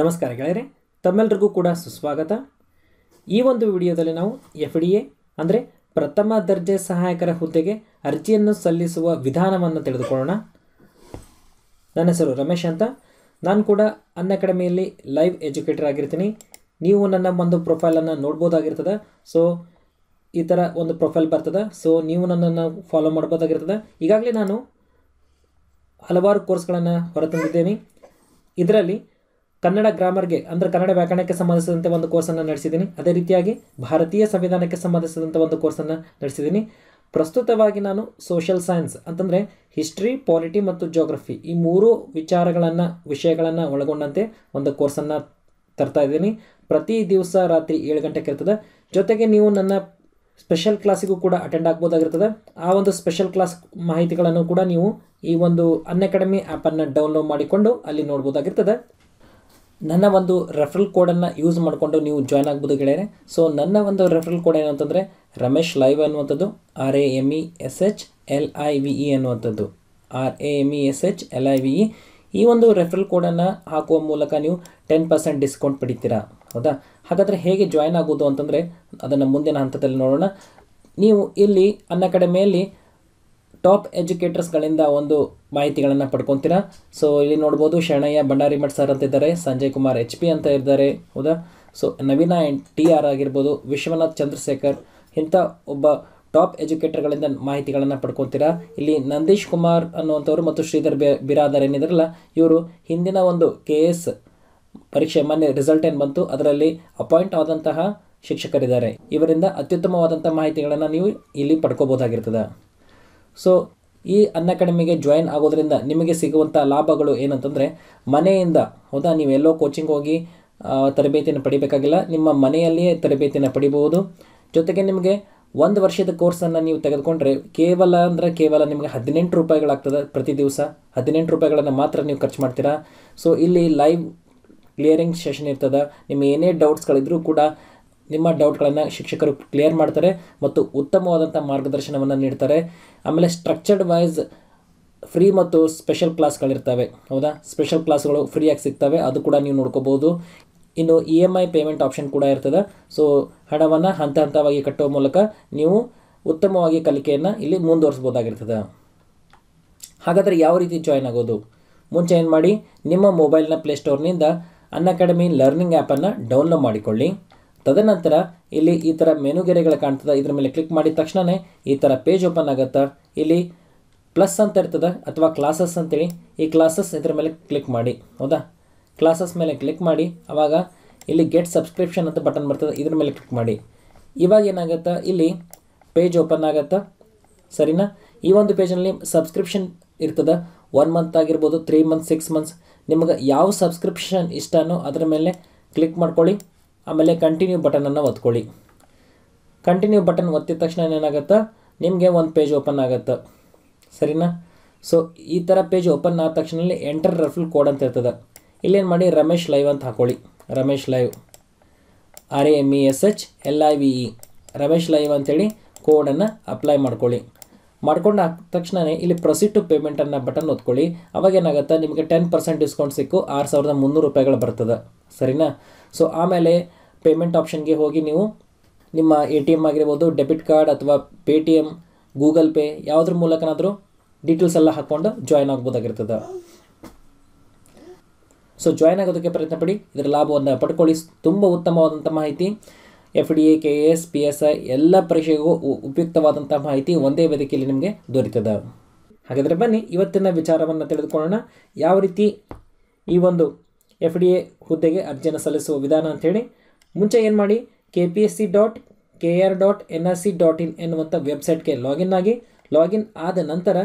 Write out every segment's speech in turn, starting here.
ನಮಸ್ಕಾರ ಗೆಳೆಯರೆ ತಮ್ಮೆಲ್ಲರಿಗೂ ಕೂಡ ಸುಸ್ವಾಗತ ಈ ಒಂದು ವಿಡಿಯೋದಲ್ಲಿ ನಾವು ಎಫ್ ಡಿ ಎ ಅಂದರೆ ಪ್ರಥಮ ದರ್ಜೆ ಸಹಾಯಕರ ಹುದ್ದೆಗೆ ಅರ್ಜಿಯನ್ನು ಸಲ್ಲಿಸುವ ವಿಧಾನವನ್ನು ತಿಳಿದುಕೊಳ್ಳೋಣ ನನ್ನ ಹೆಸರು ರಮೇಶ್ ಅಂತ ನಾನು ಕೂಡ ಅನ್ ಅಕಾಡೆಮಿಯಲ್ಲಿ ಲೈವ್ ಎಜುಕೇಟರ್ ಆಗಿರ್ತೀನಿ ನೀವು ನನ್ನ ಒಂದು ಪ್ರೊಫೈಲನ್ನು ನೋಡ್ಬೋದಾಗಿರ್ತದೆ ಸೊ ಈ ಥರ ಒಂದು ಪ್ರೊಫೈಲ್ ಬರ್ತದೆ ಸೊ ನೀವು ನನ್ನನ್ನು ಫಾಲೋ ಮಾಡ್ಬೋದಾಗಿರ್ತದೆ ಈಗಾಗಲೇ ನಾನು ಹಲವಾರು ಕೋರ್ಸ್ಗಳನ್ನು ಹೊರತಂದಿದ್ದೇನೆ ಇದರಲ್ಲಿ ಕನ್ನಡ ಗ್ರಾಮರ್ಗೆ ಅಂದರೆ ಕನ್ನಡ ವ್ಯಾಕರಣಕ್ಕೆ ಸಂಬಂಧಿಸಿದಂತೆ ಒಂದು ಕೋರ್ಸನ್ನು ನಡೆಸಿದ್ದೀನಿ ಅದೇ ರೀತಿಯಾಗಿ ಭಾರತೀಯ ಸಂವಿಧಾನಕ್ಕೆ ಸಂಬಂಧಿಸಿದಂಥ ಒಂದು ಕೋರ್ಸನ್ನು ನಡೆಸಿದ್ದೀನಿ ಪ್ರಸ್ತುತವಾಗಿ ನಾನು ಸೋಷಿಯಲ್ ಸೈನ್ಸ್ ಅಂತಂದರೆ ಹಿಸ್ಟ್ರಿ ಪಾಲಿಟಿ ಮತ್ತು ಜೋಗ್ರಫಿ ಈ ಮೂರು ವಿಚಾರಗಳನ್ನು ವಿಷಯಗಳನ್ನು ಒಳಗೊಂಡಂತೆ ಒಂದು ಕೋರ್ಸನ್ನು ತರ್ತಾ ಇದ್ದೀನಿ ಪ್ರತಿ ದಿವಸ ರಾತ್ರಿ ಏಳು ಗಂಟೆಗೆ ಇರ್ತದೆ ಜೊತೆಗೆ ನೀವು ನನ್ನ ಸ್ಪೆಷಲ್ ಕ್ಲಾಸಿಗೂ ಕೂಡ ಅಟೆಂಡ್ ಆಗ್ಬೋದಾಗಿರ್ತದೆ ಆ ಒಂದು ಸ್ಪೆಷಲ್ ಕ್ಲಾಸ್ ಮಾಹಿತಿಗಳನ್ನು ಕೂಡ ನೀವು ಈ ಒಂದು ಅನ್ಅಕಾಡೆಮಿ ಆ್ಯಪನ್ನು ಡೌನ್ಲೋಡ್ ಮಾಡಿಕೊಂಡು ಅಲ್ಲಿ ನೋಡ್ಬೋದಾಗಿರ್ತದೆ ನನ್ನ ಒಂದು ರೆಫ್ರಲ್ ಕೋಡನ್ನು ಯೂಸ್ ಮಾಡಿಕೊಂಡು ನೀವು ಜಾಯ್ನ್ ಆಗ್ಬೋದು ಗೆಳೆಯರೆ ಸೊ ನನ್ನ ಒಂದು ರೆಫ್ರಲ್ ಕೋಡ್ ಏನು ಅಂತಂದರೆ ರಮೇಶ್ ಲೈವ್ ಅನ್ನುವಂಥದ್ದು R A M E S H L I V E ಅನ್ನುವಂಥದ್ದು R A M E S H L I V E ಈ ಒಂದು ರೆಫ್ರಲ್ ಕೋಡನ್ನು ಹಾಕುವ ಮೂಲಕ ನೀವು ಟೆನ್ ಪರ್ಸೆಂಟ್ ಡಿಸ್ಕೌಂಟ್ ಪಡಿತೀರಾ ಹೌದಾ ಹಾಗಾದರೆ ಹೇಗೆ ಜಾಯ್ನ್ ಆಗೋದು ಅಂತಂದರೆ ಅದನ್ನು ಮುಂದಿನ ಹಂತದಲ್ಲಿ ನೋಡೋಣ ನೀವು ಇಲ್ಲಿ ಅನ್ನ ಕಡಿಮೆಯಲ್ಲಿ ಟಾಪ್ ಎಜುಕೇಟರ್ಸ್ಗಳಿಂದ ಒಂದು ಮಾಹಿತಿಗಳನ್ನು ಪಡ್ಕೊತೀರಾ ಸೊ ಇಲ್ಲಿ ನೋಡ್ಬೋದು ಶರಣಯ್ಯ ಭಂಡಾರಿ ಸರ್ ಅಂತ ಇದ್ದಾರೆ ಸಂಜಯ್ ಕುಮಾರ್ ಎಚ್ ಪಿ ಅಂತ ಇದ್ದಾರೆ ಹೌದಾ so Naveena and T R ಆಗಿರ್ಬೋದು ವಿಶ್ವನಾಥ್ ಚಂದ್ರಶೇಖರ್ ಇಂಥ ಒಬ್ಬ ಟಾಪ್ ಎಜುಕೇಟರ್ಗಳಿಂದ ಮಾಹಿತಿಗಳನ್ನು ಪಡ್ಕೊತೀರಾ ಇಲ್ಲಿ ನಂದೀಶ್ ಕುಮಾರ್ ಅನ್ನುವಂಥವ್ರು ಮತ್ತು ಶ್ರೀಧರ್ ಬಿರಾದರ್ ಏನಿದ್ರಲ್ಲ ಇವರು ಹಿಂದಿನ ಒಂದು ಕೆ ಎಸ್ ಪರೀಕ್ಷೆ ಮೊನ್ನೆ ರಿಸಲ್ಟ್ ಏನು ಬಂತು ಅದರಲ್ಲಿ ಅಪಾಯಿಂಟ್ ಆದಂತಹ ಶಿಕ್ಷಕರಿದ್ದಾರೆ ಇವರಿಂದ ಅತ್ಯುತ್ತಮವಾದಂಥ ಮಾಹಿತಿಗಳನ್ನು ನೀವು ಇಲ್ಲಿ ಪಡ್ಕೋಬೋದಾಗಿರ್ತದೆ ಸೊ ಈ ಅಕಾಡೆಮಿಗೆ ಜಾಯಿನ್ ಆಗೋದ್ರಿಂದ ನಿಮಗೆ ಸಿಗುವಂಥ ಲಾಭಗಳು ಏನಂತಂದರೆ ಮನೆಯಿಂದ ಹೌದಾ ನೀವೆಲ್ಲೋ ಕೋಚಿಂಗ್ ಹೋಗಿ ತರಬೇತಿಯನ್ನು ಪಡಿಬೇಕಾಗಿಲ್ಲ ನಿಮ್ಮ ಮನೆಯಲ್ಲಿಯೇ ತರಬೇತಿಯನ್ನು ಪಡಿಬಹುದು ಜೊತೆಗೆ ನಿಮಗೆ ಒಂದು ವರ್ಷದ ಕೋರ್ಸನ್ನು ನೀವು ತೆಗೆದುಕೊಂಡ್ರೆ ಕೇವಲ ಅಂದರೆ ಕೇವಲ ನಿಮಗೆ ಹದಿನೆಂಟು ರೂಪಾಯಿಗಳಾಗ್ತದೆ ಪ್ರತಿ ದಿವಸ ಹದಿನೆಂಟು ರೂಪಾಯಿಗಳನ್ನು ಮಾತ್ರ ನೀವು ಖರ್ಚು ಮಾಡ್ತೀರಾ ಸೊ ಇಲ್ಲಿ ಲೈವ್ ಕ್ಲಿಯರಿಂಗ್ ಸೆಷನ್ ಇರ್ತದೆ ನಿಮ್ಮ ಏನೇ ಡೌಟ್ಸ್ಗಳಿದ್ರೂ ಕೂಡ ನಿಮ್ಮ ಡೌಟ್ಗಳನ್ನು ಶಿಕ್ಷಕರು ಕ್ಲಿಯರ್ ಮಾಡ್ತಾರೆ ಮತ್ತು ಉತ್ತಮವಾದಂಥ ಮಾರ್ಗದರ್ಶನವನ್ನು ನೀಡ್ತಾರೆ ಆಮೇಲೆ ಸ್ಟ್ರಕ್ಚರ್ಡ್ ವೈಸ್ ಫ್ರೀ ಮತ್ತು ಸ್ಪೆಷಲ್ ಕ್ಲಾಸ್ಗಳಿರ್ತವೆ ಹೌದಾ ಸ್ಪೆಷಲ್ ಕ್ಲಾಸ್ಗಳು ಫ್ರೀಯಾಗಿ ಸಿಗ್ತವೆ ಅದು ಕೂಡ ನೀವು ನೋಡ್ಕೋಬೋದು ಇನ್ನು E M I payment option ಕೂಡ ಇರ್ತದೆ ಸೊ ಹಣವನ್ನು ಹಂತ ಹಂತವಾಗಿ ಕಟ್ಟುವ ಮೂಲಕ ನೀವು ಉತ್ತಮವಾಗಿ ಕಲಿಕೆಯನ್ನು ಇಲ್ಲಿ ಮುಂದುವರಿಸ್ಬೋದಾಗಿರ್ತದೆ ಹಾಗಾದರೆ ಯಾವ ರೀತಿ ಜಾಯ್ನ್ ಆಗೋದು ಮುಂಚೆ ಏನು ಮಾಡಿ ನಿಮ್ಮ ಮೊಬೈಲ್ನ ಪ್ಲೇಸ್ಟೋರ್ನಿಂದ ಅನ್ ಅಕಾಡೆಮಿ ಲರ್ನಿಂಗ್ ಆ್ಯಪನ್ನು ಡೌನ್ಲೋಡ್ ಮಾಡಿಕೊಳ್ಳಿ ತದನಂತರ ಇಲ್ಲಿ ಈ ಥರ ಮೆನುಗೆರೆಗಳು ಕಾಣ್ತದೆ ಇದ್ರ ಮೇಲೆ ಕ್ಲಿಕ್ ಮಾಡಿದ ತಕ್ಷಣವೇ ಈ ಥರ ಪೇಜ್ ಓಪನ್ ಆಗುತ್ತೆ ಇಲ್ಲಿ ಪ್ಲಸ್ ಅಂತ ಇರ್ತದೆ ಅಥವಾ ಕ್ಲಾಸಸ್ ಅಂತೇಳಿ ಈ ಕ್ಲಾಸಸ್ ಇದ್ರ ಮೇಲೆ ಕ್ಲಿಕ್ ಮಾಡಿ ಹೌದಾ ಕ್ಲಾಸಸ್ ಮೇಲೆ ಕ್ಲಿಕ್ ಮಾಡಿ ಆವಾಗ ಇಲ್ಲಿ ಗೆಟ್ ಸಬ್ಸ್ಕ್ರಿಪ್ಷನ್ ಅಂತ ಬಟನ್ ಬರ್ತದೆ ಇದ್ರ ಮೇಲೆ ಕ್ಲಿಕ್ ಮಾಡಿ ಇವಾಗ ಏನಾಗುತ್ತೆ ಇಲ್ಲಿ ಪೇಜ್ ಓಪನ್ ಆಗುತ್ತೆ ಸರಿನಾ ಈ ಒಂದು ಪೇಜಲ್ಲಿ ಸಬ್ಸ್ಕ್ರಿಪ್ಷನ್ ಇರ್ತದೆ ಒನ್ ಮಂತ್ ಆಗಿರ್ಬೋದು ತ್ರೀ ಮಂತ್ ಸಿಕ್ಸ್ ಮಂತ್ಸ್ ನಿಮಗೆ ಯಾವ ಸಬ್ಸ್ಕ್ರಿಪ್ಷನ್ ಇಷ್ಟನೋ ಅದರ ಮೇಲೆ ಕ್ಲಿಕ್ ಮಾಡ್ಕೊಳ್ಳಿ ಆಮೇಲೆ ಕಂಟಿನ್ಯೂ ಬಟನನ್ನು ಒತ್ಕೊಳ್ಳಿ ಕಂಟಿನ್ಯೂ ಬಟನ್ ಒತ್ತಿದ ತಕ್ಷಣ ಏನಾಗುತ್ತೆ ನಿಮಗೆ ಒಂದು ಪೇಜ್ ಓಪನ್ ಆಗುತ್ತೆ ಸರಿನಾ ಸೊ ಈ ಥರ ಪೇಜ್ ಓಪನ್ ಆದ ತಕ್ಷಣ ಎಂಟರ್ ರೆಫ್ಲ್ ಕೋಡ್ ಅಂತ ಇರ್ತದೆ ಇಲ್ಲೇನು ಮಾಡಿ ರಮೇಶ್ ಲೈವ್ ಅಂತ ಹಾಕೊಳ್ಳಿ Ramesh live R M E S H L I V E Ramesh live ಅಂಥೇಳಿ ಕೋಡನ್ನು ಅಪ್ಲೈ ಮಾಡ್ಕೊಳ್ಳಿ ಮಾಡ್ಕೊಂಡು ಆದ ತಕ್ಷಣವೇ ಇಲ್ಲಿ ಪ್ರೊಸೀಡ್ ಟು ಪೇಮೆಂಟ್ ಅನ್ನ ಬಟನ್ ಒತ್ಕೊಳ್ಳಿ ಅವಾಗ ಏನಾಗುತ್ತೆ ನಿಮಗೆ ಟೆನ್ ಪರ್ಸೆಂಟ್ ಡಿಸ್ಕೌಂಟ್ ಸಿಕ್ಕು ಆರು ಸಾವಿರದ ಮುನ್ನೂರು ರೂಪಾಯಿಗಳು ಬರ್ತದೆ ಸರಿನಾ ಸೊ ಆಮೇಲೆ ಪೇಮೆಂಟ್ ಆಪ್ಷನ್ಗೆ ಹೋಗಿ ನೀವು ನಿಮ್ಮ ಎ ಟಿ ಎಮ್ ಆಗಿರ್ಬೋದು ಡೆಬಿಟ್ ಕಾರ್ಡ್ ಅಥವಾ Paytm Google Pay ಯಾವುದ್ರ ಮೂಲಕನಾದರೂ ಡೀಟೇಲ್ಸ್ ಎಲ್ಲ ಹಾಕ್ಕೊಂಡು ಜಾಯ್ನ್ ಆಗ್ಬೋದಾಗಿರ್ತದೆ ಸೊ ಜಾಯ್ನ್ ಆಗೋದಕ್ಕೆ ಪ್ರಯತ್ನ ಪಡಿ ಇದರ ಲಾಭವನ್ನು ಪಡ್ಕೊಳ್ಳಿ ತುಂಬ ಉತ್ತಮವಾದಂಥ ಮಾಹಿತಿ F D A K S P S I ಎಲ್ಲ ಪರೀಕ್ಷೆಗೂ ಉಪಯುಕ್ತವಾದಂಥ ಮಾಹಿತಿ ಒಂದೇ ವೇದಿಕೆಯಲ್ಲಿ ನಿಮಗೆ ದೊರೀತದೆ ಹಾಗಾದರೆ ಬನ್ನಿ ಇವತ್ತಿನ ವಿಚಾರವನ್ನು ತಿಳಿದುಕೊಳ್ಳೋಣ ಯಾವ ರೀತಿ ಈ ಒಂದು ಎಫ್ ಡಿ ಎ ಹುದ್ದೆಗೆ ಅರ್ಜಿಯನ್ನು ಸಲ್ಲಿಸುವ ವಿಧಾನ ಅಂಥೇಳಿ ಮುಂಚೆ ಏನು ಮಾಡಿ K P S C dot K R dot N R C dot in ಎನ್ನುವಂಥ ವೆಬ್ಸೈಟ್ಗೆ ಲಾಗಿನ್ ಆಗಿ ಲಾಗಿನ್ ಆದ ನಂತರ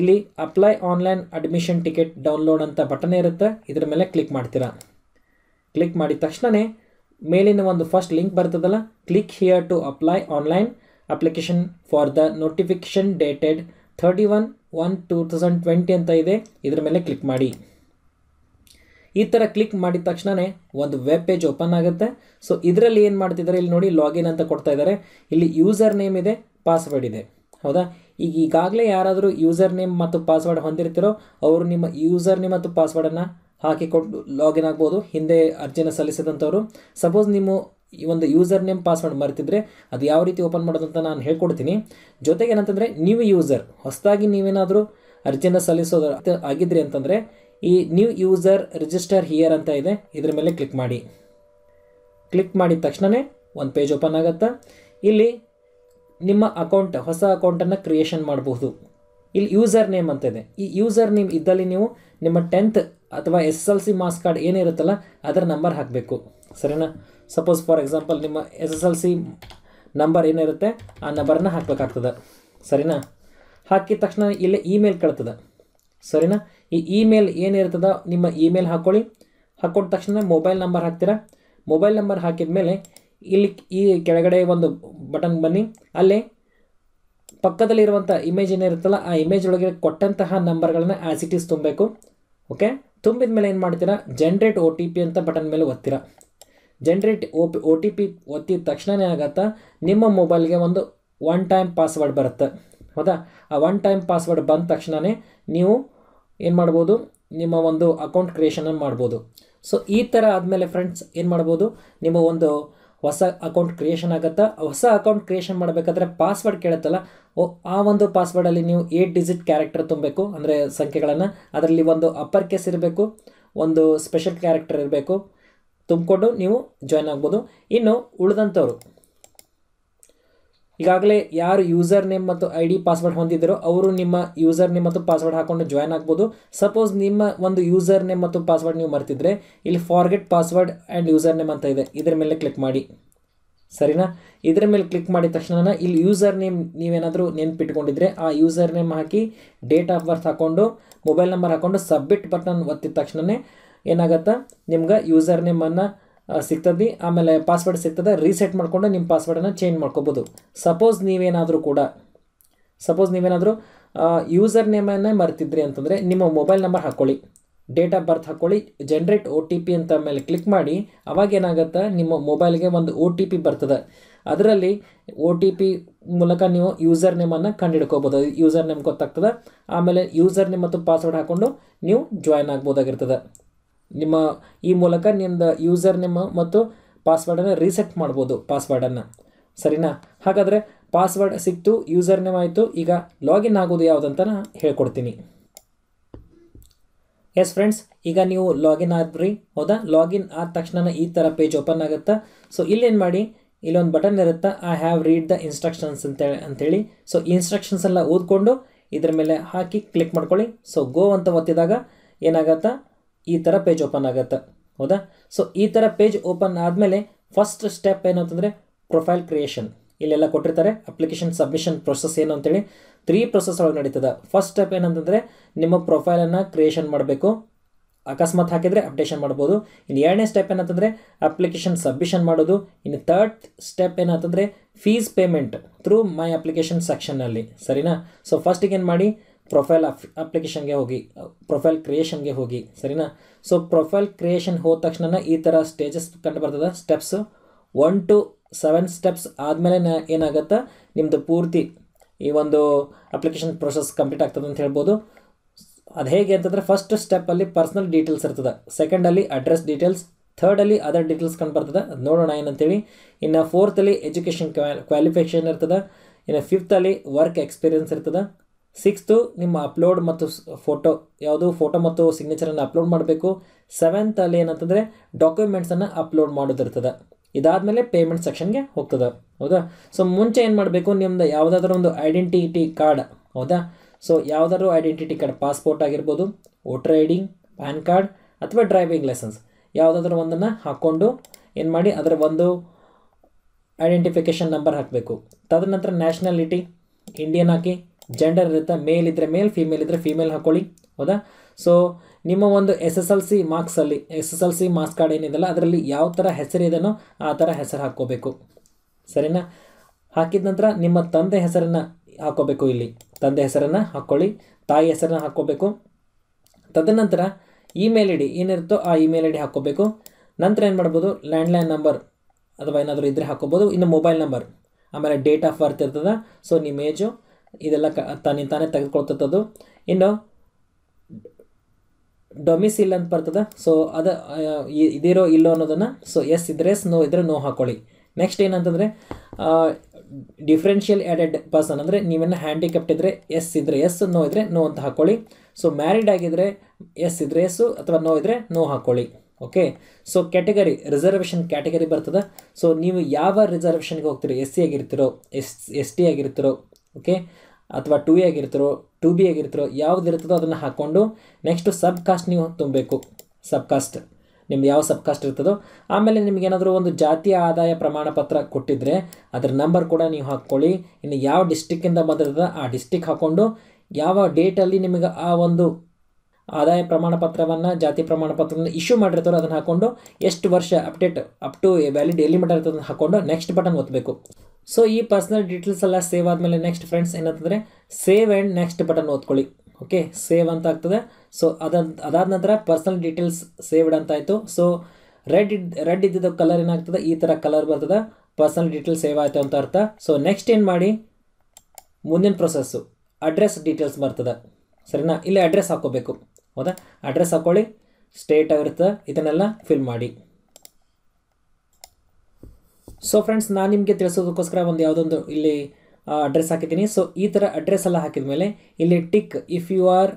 ಇಲ್ಲಿ apply online admission ticket download ಅಂತ ಬಟನ್ ಇರುತ್ತೆ ಇದರ ಮೇಲೆ ಕ್ಲಿಕ್ ಮಾಡ್ತೀರಾ ಕ್ಲಿಕ್ ಮಾಡಿದ ತಕ್ಷಣವೇ ಮೇಲಿನ ಒಂದು ಫಸ್ಟ್ ಲಿಂಕ್ ಬರ್ತದಲ್ಲ click here to apply online application for the notification dated thirty one one two thousand twenty ಅಂತ ಇದೆ ಇದರ ಮೇಲೆ ಕ್ಲಿಕ್ ಮಾಡಿ ಈ ಥರ ಕ್ಲಿಕ್ ಮಾಡಿದ ತಕ್ಷಣವೇ ಒಂದು ವೆಬ್ ಪೇಜ್ ಓಪನ್ ಆಗುತ್ತೆ ಸೊ ಇದರಲ್ಲಿ ಏನು ಮಾಡ್ತಿದ್ದಾರೆ ಇಲ್ಲಿ ನೋಡಿ ಲಾಗಿನ್ ಅಂತ ಕೊಡ್ತಾ ಇದ್ದಾರೆ ಇಲ್ಲಿ ಯೂಸರ್ ನೇಮ್ ಇದೆ ಪಾಸ್ವರ್ಡ್ ಇದೆ ಹೌದಾ ಈಗ ಈಗಾಗಲೇ ಯಾರಾದರೂ ಯೂಸರ್ ನೇಮ್ ಮತ್ತು ಪಾಸ್ವರ್ಡ್ ಹೊಂದಿರ್ತಿರೋ ಅವರು ನಿಮ್ಮ ಯೂಸರ್ ನೇಮ್ ಮತ್ತು ಪಾಸ್ವರ್ಡನ್ನು ಹಾಕಿಕೊಂಡು ಲಾಗಿನ್ ಆಗ್ಬೋದು ಹಿಂದೆ ಅರ್ಜಿನ ಸಲ್ಲಿಸಿದಂಥವ್ರು ಸಪೋಸ್ ನೀವು ಈ ಒಂದು ಯೂಸರ್ ನೇಮ್ ಪಾಸ್ವರ್ಡ್ ಮರೆತಿದ್ರೆ ಅದು ಯಾವ ರೀತಿ ಓಪನ್ ಮಾಡೋದಂತ ನಾನು ಹೇಳ್ಕೊಡ್ತೀನಿ ಜೊತೆಗೆ ಏನಂತಂದರೆ ನ್ಯೂ ಯೂಸರ್ ಹೊಸದಾಗಿ ನೀವೇನಾದರೂ ಅರ್ಜಿನ ಸಲ್ಲಿಸೋದು ಆಗಿದ್ರಿ ಅಂತಂದರೆ ಈ ನ್ಯೂ ಯೂಸರ್ ರಿಜಿಸ್ಟರ್ ಹಿಯರ್ ಅಂತ ಇದೆ ಇದರ ಮೇಲೆ ಕ್ಲಿಕ್ ಮಾಡಿ ಕ್ಲಿಕ್ ಮಾಡಿದ ತಕ್ಷಣವೇ ಒಂದು ಪೇಜ್ ಓಪನ್ ಆಗುತ್ತೆ ಇಲ್ಲಿ ನಿಮ್ಮ ಅಕೌಂಟ್ ಹೊಸ ಅಕೌಂಟನ್ನು ಕ್ರಿಯೇಷನ್ ಮಾಡಬಹುದು ಇಲ್ಲಿ ಯೂಸರ್ ನೇಮ್ ಅಂತ ಇದೆ ಈ ಯೂಸರ್ ನೇಮ್ ಇದ್ದಲ್ಲಿ ನೀವು ನಿಮ್ಮ ಟೆಂತ್ ಅಥವಾ S L C marks card ಏನಿರುತ್ತಲ್ಲ ಅದರ ನಂಬರ್ ಹಾಕಬೇಕು ಸರಿನಾ ಸಪೋಸ್ ಫಾರ್ ಎಕ್ಸಾಂಪಲ್ ನಿಮ್ಮ S S L C number ಏನಿರುತ್ತೆ ಆ ನಂಬರನ್ನ ಹಾಕಬೇಕಾಗ್ತದೆ ಸರಿನಾ ಹಾಕಿದ ತಕ್ಷಣ ಇಲ್ಲೇ ಇಮೇಲ್ ಕಳ್ತದೆ ಸರಿನಾ ಈ ಇಮೇಲ್ ಏನಿರ್ತದ ನಿಮ್ಮ ಇಮೇಲ್ ಹಾಕ್ಕೊಳ್ಳಿ ಹಾಕ್ಕೊಂಡ ತಕ್ಷಣ ಮೊಬೈಲ್ ನಂಬರ್ ಹಾಕ್ತೀರಾ ಮೊಬೈಲ್ ನಂಬರ್ ಹಾಕಿದ ಮೇಲೆ ಇಲ್ಲಿ ಈ ಕೆಳಗಡೆ ಒಂದು ಬಟನ್ ಬನ್ನಿ ಅಲ್ಲೇ ಪಕ್ಕದಲ್ಲಿರುವಂಥ ಇಮೇಜ್ ಏನಿರುತ್ತಲ್ಲ ಆ ಇಮೇಜ್ ಒಳಗೆ ಕೊಟ್ಟಂತಹ ನಂಬರ್ಗಳನ್ನ ಆ್ಯಸಿಟೀಸ್ ತುಂಬಬೇಕು ಓಕೆ ತುಂಬಿದ ಮೇಲೆ ಏನು ಮಾಡ್ತೀರಾ ಜನ್ರೇಟ್ ಒ ಟಿ ಪಿ ಅಂತ ಬಟನ್ ಮೇಲೆ ಒತ್ತೀರ generate O P O T P ಒತ್ತಿದ ತಕ್ಷಣವೇ ಆಗತ್ತಾ ನಿಮ್ಮ ಮೊಬೈಲ್ಗೆ ಒಂದು ಒನ್ ಟೈಮ್ ಪಾಸ್ವರ್ಡ್ ಬರುತ್ತೆ ಹೌದಾ ಆ ಒನ್ ಟೈಮ್ ಪಾಸ್ವರ್ಡ್ ಬಂದ ತಕ್ಷಣವೇ ನೀವು ಏನು ಮಾಡ್ಬೋದು ನಿಮ್ಮ ಒಂದು ಅಕೌಂಟ್ ಕ್ರಿಯೇಷನನ್ನು ಮಾಡ್ಬೋದು ಸೊ ಈ ಥರ ಆದಮೇಲೆ ಫ್ರೆಂಡ್ಸ್ ಏನು ಮಾಡ್ಬೋದು ನಿಮ್ಮ ಒಂದು ಹೊಸ ಅಕೌಂಟ್ ಕ್ರಿಯೇಷನ್ ಆಗುತ್ತಾ ಹೊಸ ಅಕೌಂಟ್ ಕ್ರಿಯೇಷನ್ ಮಾಡಬೇಕಾದ್ರೆ ಪಾಸ್ವರ್ಡ್ ಕೇಳುತ್ತಲ್ಲ ಆ ಒಂದು ಪಾಸ್ವರ್ಡಲ್ಲಿ ನೀವು ಏಟ್ ಡಿಜಿಟ್ ಕ್ಯಾರೆಕ್ಟರ್ ತುಂಬಬೇಕು ಅಂದರೆ ಸಂಖ್ಯೆಗಳನ್ನು ಅದರಲ್ಲಿ ಒಂದು ಅಪ್ಪರ್ ಕೇಸ್ ಇರಬೇಕು ಒಂದು ಸ್ಪೆಷಲ್ ಕ್ಯಾರೆಕ್ಟರ್ ಇರಬೇಕು ತುಂಬಿಕೊಂಡು ನೀವು ಜಾಯ್ನ್ ಆಗ್ಬೋದು ಇನ್ನು ಉಳಿದಂಥವ್ರು ಈಗಾಗಲೇ ಯಾರು ಯೂಸರ್ ನೇಮ್ ಮತ್ತು ಐ ಡಿ ಪಾಸ್ವರ್ಡ್ ಹೊಂದಿದ್ದರೋ ಅವರು ನಿಮ್ಮ ಯೂಸರ್ ನೇಮ್ ಮತ್ತು ಪಾಸ್ವರ್ಡ್ ಹಾಕೊಂಡು ಜಾಯ್ನ್ ಆಗ್ಬೋದು ಸಪೋಸ್ ನಿಮ್ಮ ಒಂದು ಯೂಸರ್ ನೇಮ್ ಮತ್ತು ಪಾಸ್ವರ್ಡ್ ನೀವು ಮರ್ತಿದ್ರೆ ಇಲ್ಲಿ forget password and user name ಅಂತ ಇದೆ ಇದರ ಮೇಲೆ ಕ್ಲಿಕ್ ಮಾಡಿ ಸರಿನಾ ಇದರ ಮೇಲೆ ಕ್ಲಿಕ್ ಮಾಡಿದ ತಕ್ಷಣ ಇಲ್ಲಿ ಯೂಸರ್ ನೇಮ್ ನೀವೇನಾದರೂ ನೆನ್ಪಿಟ್ಕೊಂಡಿದ್ರೆ ಆ ಯೂಸರ್ ನೇಮ್ ಹಾಕಿ ಡೇಟ್ ಆಫ್ ಬರ್ತ್ ಹಾಕ್ಕೊಂಡು ಮೊಬೈಲ್ ನಂಬರ್ ಹಾಕ್ಕೊಂಡು ಸಬ್ಮಿಟ್ ಬಟನ್ ಒತ್ತಿದ ತಕ್ಷಣವೇ ಏನಾಗುತ್ತೆ ನಿಮ್ಗೆ ಯೂಸರ್ ನೇಮನ್ನು ಸಿಗ್ತದೆ ಆಮೇಲೆ ಪಾಸ್ವರ್ಡ್ ಸಿಗ್ತದೆ ರೀಸೆಟ್ ಮಾಡಿಕೊಂಡು ನಿಮ್ಮ ಪಾಸ್ವರ್ಡನ್ನು ಚೇಂಜ್ ಮಾಡ್ಕೋಬೋದು ಸಪೋಸ್ ನೀವೇನಾದರೂ ಕೂಡ ಸಪೋಸ್ ನೀವೇನಾದರೂ ಯೂಸರ್ ನೇಮನ್ನೇ ಮರೆತಿದ್ರಿ ಅಂತಂದರೆ ನಿಮ್ಮ ಮೊಬೈಲ್ ನಂಬರ್ ಹಾಕ್ಕೊಳ್ಳಿ ಡೇಟ್ ಆಫ್ ಬರ್ತ್ ಹಾಕೊಳ್ಳಿ ಜನ್ರೇಟ್ ಒ ಟಿ ಪಿ ಅಂತ ಮೇಲೆ ಕ್ಲಿಕ್ ಮಾಡಿ ಏನಾಗುತ್ತೆ ನಿಮ್ಮ ಮೊಬೈಲ್ಗೆ ಒಂದು ಒ ಟಿ ಪಿ ಬರ್ತದೆ ಅದರಲ್ಲಿ ಒ ಟಿ ಪಿ ಮೂಲಕ ನೀವು ಯೂಸರ್ ನೇಮನ್ನು ಕಂಡುಹಿಡ್ಕೋಬೋದು ಯೂಸರ್ ನೇಮ್ ಗೊತ್ತಾಗ್ತದೆ ಆಮೇಲೆ ಯೂಸರ್ ನೇಮ್ ಮತ್ತು ಪಾಸ್ವರ್ಡ್ ಹಾಕ್ಕೊಂಡು ನೀವು ಜಾಯ್ನ್ ಆಗ್ಬೋದಾಗಿರ್ತದೆ ನಿಮ್ಮ ಈ ಮೂಲಕ ನಿಮ್ಮದು ಯೂಸರ್ ನೇಮ್ ಮತ್ತು ಪಾಸ್ವರ್ಡನ್ನು ರೀಸೆಟ್ ಮಾಡ್ಬೋದು ಪಾಸ್ವರ್ಡನ್ನು ಸರಿನಾ ಹಾಗಾದರೆ ಪಾಸ್ವರ್ಡ್ ಸಿಕ್ತು ಯೂಸರ್ ನೇಮ್ ಆಯಿತು ಈಗ ಲಾಗಿನ್ ಆಗೋದು ಯಾವುದಂತ ಹೇಳ್ಕೊಡ್ತೀನಿ ಎಸ್ ಫ್ರೆಂಡ್ಸ್ ಈಗ ನೀವು ಲಾಗಿನ್ ಆದ್ರಿ ಹೌದಾ ಲಾಗಿನ್ ಆದ ತಕ್ಷಣ ಈ ಥರ ಪೇಜ್ ಓಪನ್ ಆಗುತ್ತಾ ಸೊ ಇಲ್ಲೇನು ಮಾಡಿ ಇಲ್ಲೊಂದು ಬಟನ್ ಇರುತ್ತಾ I have read the instructions ಅಂತ ಅಂತೇಳಿ ಸೊ ಇನ್ಸ್ಟ್ರಕ್ಷನ್ಸ್ ಎಲ್ಲ ಓದ್ಕೊಂಡು ಇದ್ರ ಮೇಲೆ ಹಾಕಿ ಕ್ಲಿಕ್ ಮಾಡ್ಕೊಳ್ಳಿ ಸೊ ಗೋ ಅಂತ ಒತ್ತಿದಾಗ ಏನಾಗತ್ತಾ ಈ ಥರ ಪೇಜ್ ಓಪನ್ ಆಗುತ್ತೆ ಹೌದಾ ಸೊ ಈ ಥರ ಪೇಜ್ ಓಪನ್ ಆದಮೇಲೆ ಫಸ್ಟ್ ಸ್ಟೆಪ್ ಏನು ಪ್ರೊಫೈಲ್ ಕ್ರಿಯೇಷನ್ ಇಲ್ಲೆಲ್ಲ ಕೊಟ್ಟಿರ್ತಾರೆ ಅಪ್ಲಿಕೇಶನ್ ಸಬ್ಮಿಷನ್ ಪ್ರೊಸೆಸ್ ಏನು ಅಂತೇಳಿ ತ್ರೀ ಪ್ರೊಸೆಸ್ ಒಳಗೆ ನಡೀತದೆ ಫಸ್ಟ್ ಸ್ಟೆಪ್ ಏನಂತಂದರೆ ನಿಮ್ಮ ಪ್ರೊಫೈಲನ್ನು ಕ್ರಿಯೇಷನ್ ಮಾಡಬೇಕು ಅಕಸ್ಮಾತ್ ಹಾಕಿದರೆ ಅಪ್ಡೇಷನ್ ಮಾಡ್ಬೋದು ಇನ್ನು ಎರಡನೇ ಸ್ಟೆಪ್ ಏನಂತಂದರೆ ಅಪ್ಲಿಕೇಶನ್ ಸಬ್ಮಿಷನ್ ಮಾಡೋದು ಇನ್ನು ಥರ್ಡ್ ಸ್ಟೆಪ್ ಏನಂತಂದರೆ fees payment through my application ಸೆಕ್ಷನ್ನಲ್ಲಿ ಸರಿನಾ ಸೊ ಫಸ್ಟಿಗೆ ಏನು ಮಾಡಿ ಪ್ರೊಫೈಲ್ ಅಪ್ ಅಪ್ಲಿಕೇಶನ್ಗೆ ಹೋಗಿ ಪ್ರೊಫೈಲ್ ಕ್ರಿಯೇಷನ್ಗೆ ಹೋಗಿ ಸರಿನಾ ಸೊ ಪ್ರೊಫೈಲ್ ಕ್ರಿಯೇಷನ್ ಹೋದ ತಕ್ಷಣ ಈ ಥರ ಸ್ಟೇಜಸ್ ಕಂಡು ಬರ್ತದೆ steps one two seven steps ಆದಮೇಲೆ ಏನಾಗುತ್ತೆ ನಿಮ್ಮದು ಪೂರ್ತಿ ಈ ಒಂದು ಅಪ್ಲಿಕೇಶನ್ ಪ್ರೊಸೆಸ್ ಕಂಪ್ಲೀಟ್ ಆಗ್ತದೆ ಅಂತ ಹೇಳ್ಬೋದು ಅದು ಹೇಗೆ ಅಂತಂದರೆ ಫಸ್ಟ್ ಸ್ಟೆಪ್ಪಲ್ಲಿ ಪರ್ಸ್ನಲ್ ಡೀಟೇಲ್ಸ್ ಇರ್ತದೆ ಸೆಕೆಂಡಲ್ಲಿ ಅಡ್ರೆಸ್ ಡೀಟೇಲ್ಸ್ ಥರ್ಡಲ್ಲಿ ಅದರ್ ಡೀಟೇಲ್ಸ್ ಕಂಡು ಬರ್ತದೆ ನೋಡೋಣ ಏನಂತೇಳಿ ಇನ್ನು ಫೋರ್ತಲ್ಲಿ ಎಜುಕೇಷನ್ ಕ್ವಾಲಿಫಿಕೇಷನ್ ಇರ್ತದೆ ಇನ್ನು ಫಿಫ್ತಲ್ಲಿ ವರ್ಕ್ ಎಕ್ಸ್ಪೀರಿಯನ್ಸ್ ಇರ್ತದೆ ಸಿಕ್ಸ್ತು ನಿಮ್ಮ ಅಪ್ಲೋಡ್ ಮತ್ತು ಫೋಟೋ ಯಾವುದು ಫೋಟೋ ಮತ್ತು ಸಿಗ್ನೇಚರನ್ನು ಅಪ್ಲೋಡ್ ಮಾಡಬೇಕು ಸೆವೆಂತಲ್ಲಿ ಏನಂತಂದರೆ ಡಾಕ್ಯುಮೆಂಟ್ಸನ್ನು ಅಪ್ಲೋಡ್ ಮಾಡೋದಿರ್ತದೆ ಮೇಲೆ ಪೇಮೆಂಟ್ ಸೆಕ್ಷನ್ಗೆ ಹೋಗ್ತದೆ ಹೌದಾ ಸೊ ಮುಂಚೆ ಏನು ಮಾಡಬೇಕು ನಿಮ್ದು ಯಾವುದಾದ್ರೂ ಒಂದು ಐಡೆಂಟಿಟಿ ಕಾರ್ಡ್ ಹೌದಾ ಸೊ ಯಾವುದಾದ್ರೂ ಐಡೆಂಟಿಟಿ ಕಾರ್ಡ್ ಪಾಸ್ಪೋರ್ಟ್ ಆಗಿರ್ಬೋದು voter I D PAN card ಅಥವಾ ಡ್ರೈವಿಂಗ್ ಲೈಸೆನ್ಸ್ ಯಾವುದಾದ್ರೂ ಒಂದನ್ನು ಹಾಕ್ಕೊಂಡು ಏನು ಮಾಡಿ ಅದರ ಒಂದು ಐಡೆಂಟಿಫಿಕೇಷನ್ ನಂಬರ್ ಹಾಕಬೇಕು ತದನಂತರ ನ್ಯಾಷನಾಲಿಟಿ ಇಂಡಿಯನ್ ಹಾಕಿ ಜೆಂಡರ್ ಇರುತ್ತೆ ಮೇಲ್ ಇದ್ದರೆ ಮೇಲ್ ಫೀಮೇಲ್ ಇದ್ದರೆ ಫೀಮೇಲ್ ಹಾಕ್ಕೊಳ್ಳಿ ಹೌದಾ ಸೊ ನಿಮ್ಮ ಒಂದು ಎಸ್ ಎಸ್ ಎಲ್ ಸಿ ಮಾರ್ಕ್ಸಲ್ಲಿ S S L C marks card ಏನಿದೆಯಲ್ಲ ಅದರಲ್ಲಿ ಯಾವ ಥರ ಹೆಸರಿದೆನೋ ಆ ಥರ ಹೆಸರು ಹಾಕ್ಕೋಬೇಕು ಸರಿನಾ ಹಾಕಿದ ನಂತರ ನಿಮ್ಮ ತಂದೆ ಹೆಸರನ್ನು ಹಾಕ್ಕೋಬೇಕು ಇಲ್ಲಿ ತಂದೆ ಹೆಸರನ್ನು ಹಾಕ್ಕೊಳ್ಳಿ ತಾಯಿ ಹೆಸರನ್ನು ಹಾಕ್ಕೋಬೇಕು ತದನಂತರ ಇಮೇಲ್ ಐ ಡಿ ಏನಿರುತ್ತೋ ಆ ಇಮೇಲ್ ಐ ಡಿ ಹಾಕ್ಕೋಬೇಕು ನಂತರ ಏನು ಮಾಡ್ಬೋದು ಲ್ಯಾಂಡ್ಲೈನ್ ನಂಬರ್ ಅಥವಾ ಏನಾದರೂ ಇದ್ದರೆ ಹಾಕ್ಕೋಬೋದು ಇನ್ನು ಮೊಬೈಲ್ ನಂಬರ್ ಆಮೇಲೆ ಡೇಟ್ ಆಫ್ ಬರ್ತ್ ಇರ್ತದೆ ಸೊ ನಿಮ್ಮ ಏಜು ಇದೆಲ್ಲ ಕ ತಾನೇ ತಾನೇ ತೆಗೆದುಕೊಳ್ತದ್ದು ಇನ್ನು ಡೊಮಿಸಿಲ್ ಅಂತ ಬರ್ತದೆ ಸೊ ಅದ ಇದಿರೋ ಇಲ್ಲೋ ಅನ್ನೋದನ್ನು ಸೊ ಎಸ್ ಇದ್ರೆ ಎಸ್ ನೋ ಇದ್ರೆ ನೋ ಹಾಕೊಳ್ಳಿ ನೆಕ್ಸ್ಟ್ ಏನಂತಂದರೆ ಡಿಫ್ರೆನ್ಷಿಯಲ್ ಆ್ಯಡೆಡ್ ಪರ್ಸನ್ ಅಂದರೆ ನೀವೇನು ಹ್ಯಾಂಡಿಕ್ಯಾಪ್ಟ್ ಇದ್ದರೆ ಎಸ್ ಇದ್ದರೆ ಎಸ್ ನೋ ಇದ್ದರೆ ನೋ ಅಂತ ಹಾಕ್ಕೊಳ್ಳಿ ಸೊ ಮ್ಯಾರಿಡ್ ಆಗಿದ್ದರೆ ಎಸ್ ಇದ್ದರೆ ಎಸ್ಸು ಅಥವಾ ನೋ ಇದ್ದರೆ ನೋ ಹಾಕ್ಕೊಳ್ಳಿ okay so category reservation category ಬರ್ತದೆ ಸೊ ನೀವು ಯಾವ ರಿಸರ್ವೇಷನ್ಗೆ ಹೋಗ್ತೀರಿ ಎಸ್ ಸಿ ಆಗಿರ್ತಿರೋ ಎಸ್ ಎಸ್ ಟಿ ಆಗಿರ್ತಿರೋ ಓಕೆ ಅಥವಾ ಟು ಎ ಆಗಿರ್ತಾರೋ ಟು ಬಿ ಯಾವ್ದು ಯಾವುದಿರ್ತದೋ ಅದನ್ನು ಹಾಕ್ಕೊಂಡು ನೆಕ್ಸ್ಟು ಸಬ್ ಕಾಸ್ಟ್ ನೀವು ತುಂಬಬೇಕು ಸಬ್ ಕಾಸ್ಟ್ ನಿಮಗೆ ಯಾವ ಸಬ್ ಕಾಸ್ಟ್ ಇರ್ತದೋ ಆಮೇಲೆ ನಿಮಗೇನಾದರೂ ಒಂದು ಜಾತಿಯ ಆದಾಯ ಪ್ರಮಾಣ ಪತ್ರ ಕೊಟ್ಟಿದ್ದರೆ ಅದರ ನಂಬರ್ ಕೂಡ ನೀವು ಹಾಕ್ಕೊಳ್ಳಿ ಇನ್ನು ಯಾವ ಡಿಸ್ಟಿಕ್ಕಿಂದ ಬಂದಿರ್ತದೆ ಆ ಡಿಸ್ಟಿಕ್ ಹಾಕ್ಕೊಂಡು ಯಾವ ಡೇಟಲ್ಲಿ ನಿಮಗೆ ಆ ಒಂದು ಆದಾಯ ಪ್ರಮಾಣ ಪತ್ರವನ್ನು ಜಾತಿ ಪ್ರಮಾಣ ಪತ್ರವನ್ನು ಇಶ್ಯೂ ಮಾಡಿರ್ತಾರೋ ಅದನ್ನು ಹಾಕ್ಕೊಂಡು ಎಷ್ಟು ವರ್ಷ ಅಪ್ಡೇಟ್ ಅಪ್ ಟು ವ್ಯಾಲಿಡ್ ಎಲಿಮಿಟ್ ಅದನ್ನು ಹಾಕ್ಕೊಂಡು ನೆಕ್ಸ್ಟ್ ಬಟನ್ ಒತ್ತಬೇಕು ಸೊ ಈ ಪರ್ಸ್ನಲ್ ಡೀಟೇಲ್ಸ್ ಎಲ್ಲ ಸೇವ್ ಆದಮೇಲೆ ನೆಕ್ಸ್ಟ್ ಫ್ರೆಂಡ್ಸ್ ಏನಂತಂದರೆ ಸೇವ್ ಆ್ಯಂಡ್ ನೆಕ್ಸ್ಟ್ ಬಟನ್ ಓದ್ಕೊಳ್ಳಿ ಓಕೆ ಸೇವ್ ಅಂತ ಆಗ್ತದೆ ಸೊ ಅದ ಅದಾದ ನಂತರ ಪರ್ಸ್ನಲ್ ಡೀಟೇಲ್ಸ್ ಸೇವ್ಡ್ ಅಂತ ಆಯಿತು ಸೊ ರೆಡ್ ಇದ್ ರೆಡ್ ಇದ್ದಿದ್ದ ಕಲರ್ ಏನಾಗ್ತದೆ ಈ ಥರ ಕಲರ್ ಬರ್ತದೆ ಪರ್ಸನಲ್ ಡೀಟೇಲ್ಸ್ ಸೇವ್ ಆಯಿತು ಅಂತ ಅರ್ಥ ಸೊ ನೆಕ್ಸ್ಟ್ ಏನು ಮಾಡಿ ಮುಂದಿನ ಪ್ರೊಸೆಸ್ಸು ಅಡ್ರೆಸ್ ಡೀಟೇಲ್ಸ್ ಬರ್ತದೆ ಸರಿನಾ ಇಲ್ಲಿ ಅಡ್ರೆಸ್ ಹಾಕೋಬೇಕು ಹೌದಾ ಅಡ್ರೆಸ್ ಹಾಕ್ಕೊಳ್ಳಿ ಸ್ಟೇಟ್ ಆಗಿರ್ತದೆ ಇದನ್ನೆಲ್ಲ ಫಿಲ್ ಮಾಡಿ ಸೊ ಫ್ರೆಂಡ್ಸ್ ನಾನು ನಿಮಗೆ ತಿಳಿಸೋದಕ್ಕೋಸ್ಕರ ಒಂದು ಯಾವುದೊಂದು ಇಲ್ಲಿ ಅಡ್ರೆಸ್ ಹಾಕಿದ್ದೀನಿ ಸೊ ಈ ಥರ ಅಡ್ರೆಸ್ ಎಲ್ಲ ಹಾಕಿದ ಮೇಲೆ ಇಲ್ಲಿ tick if you are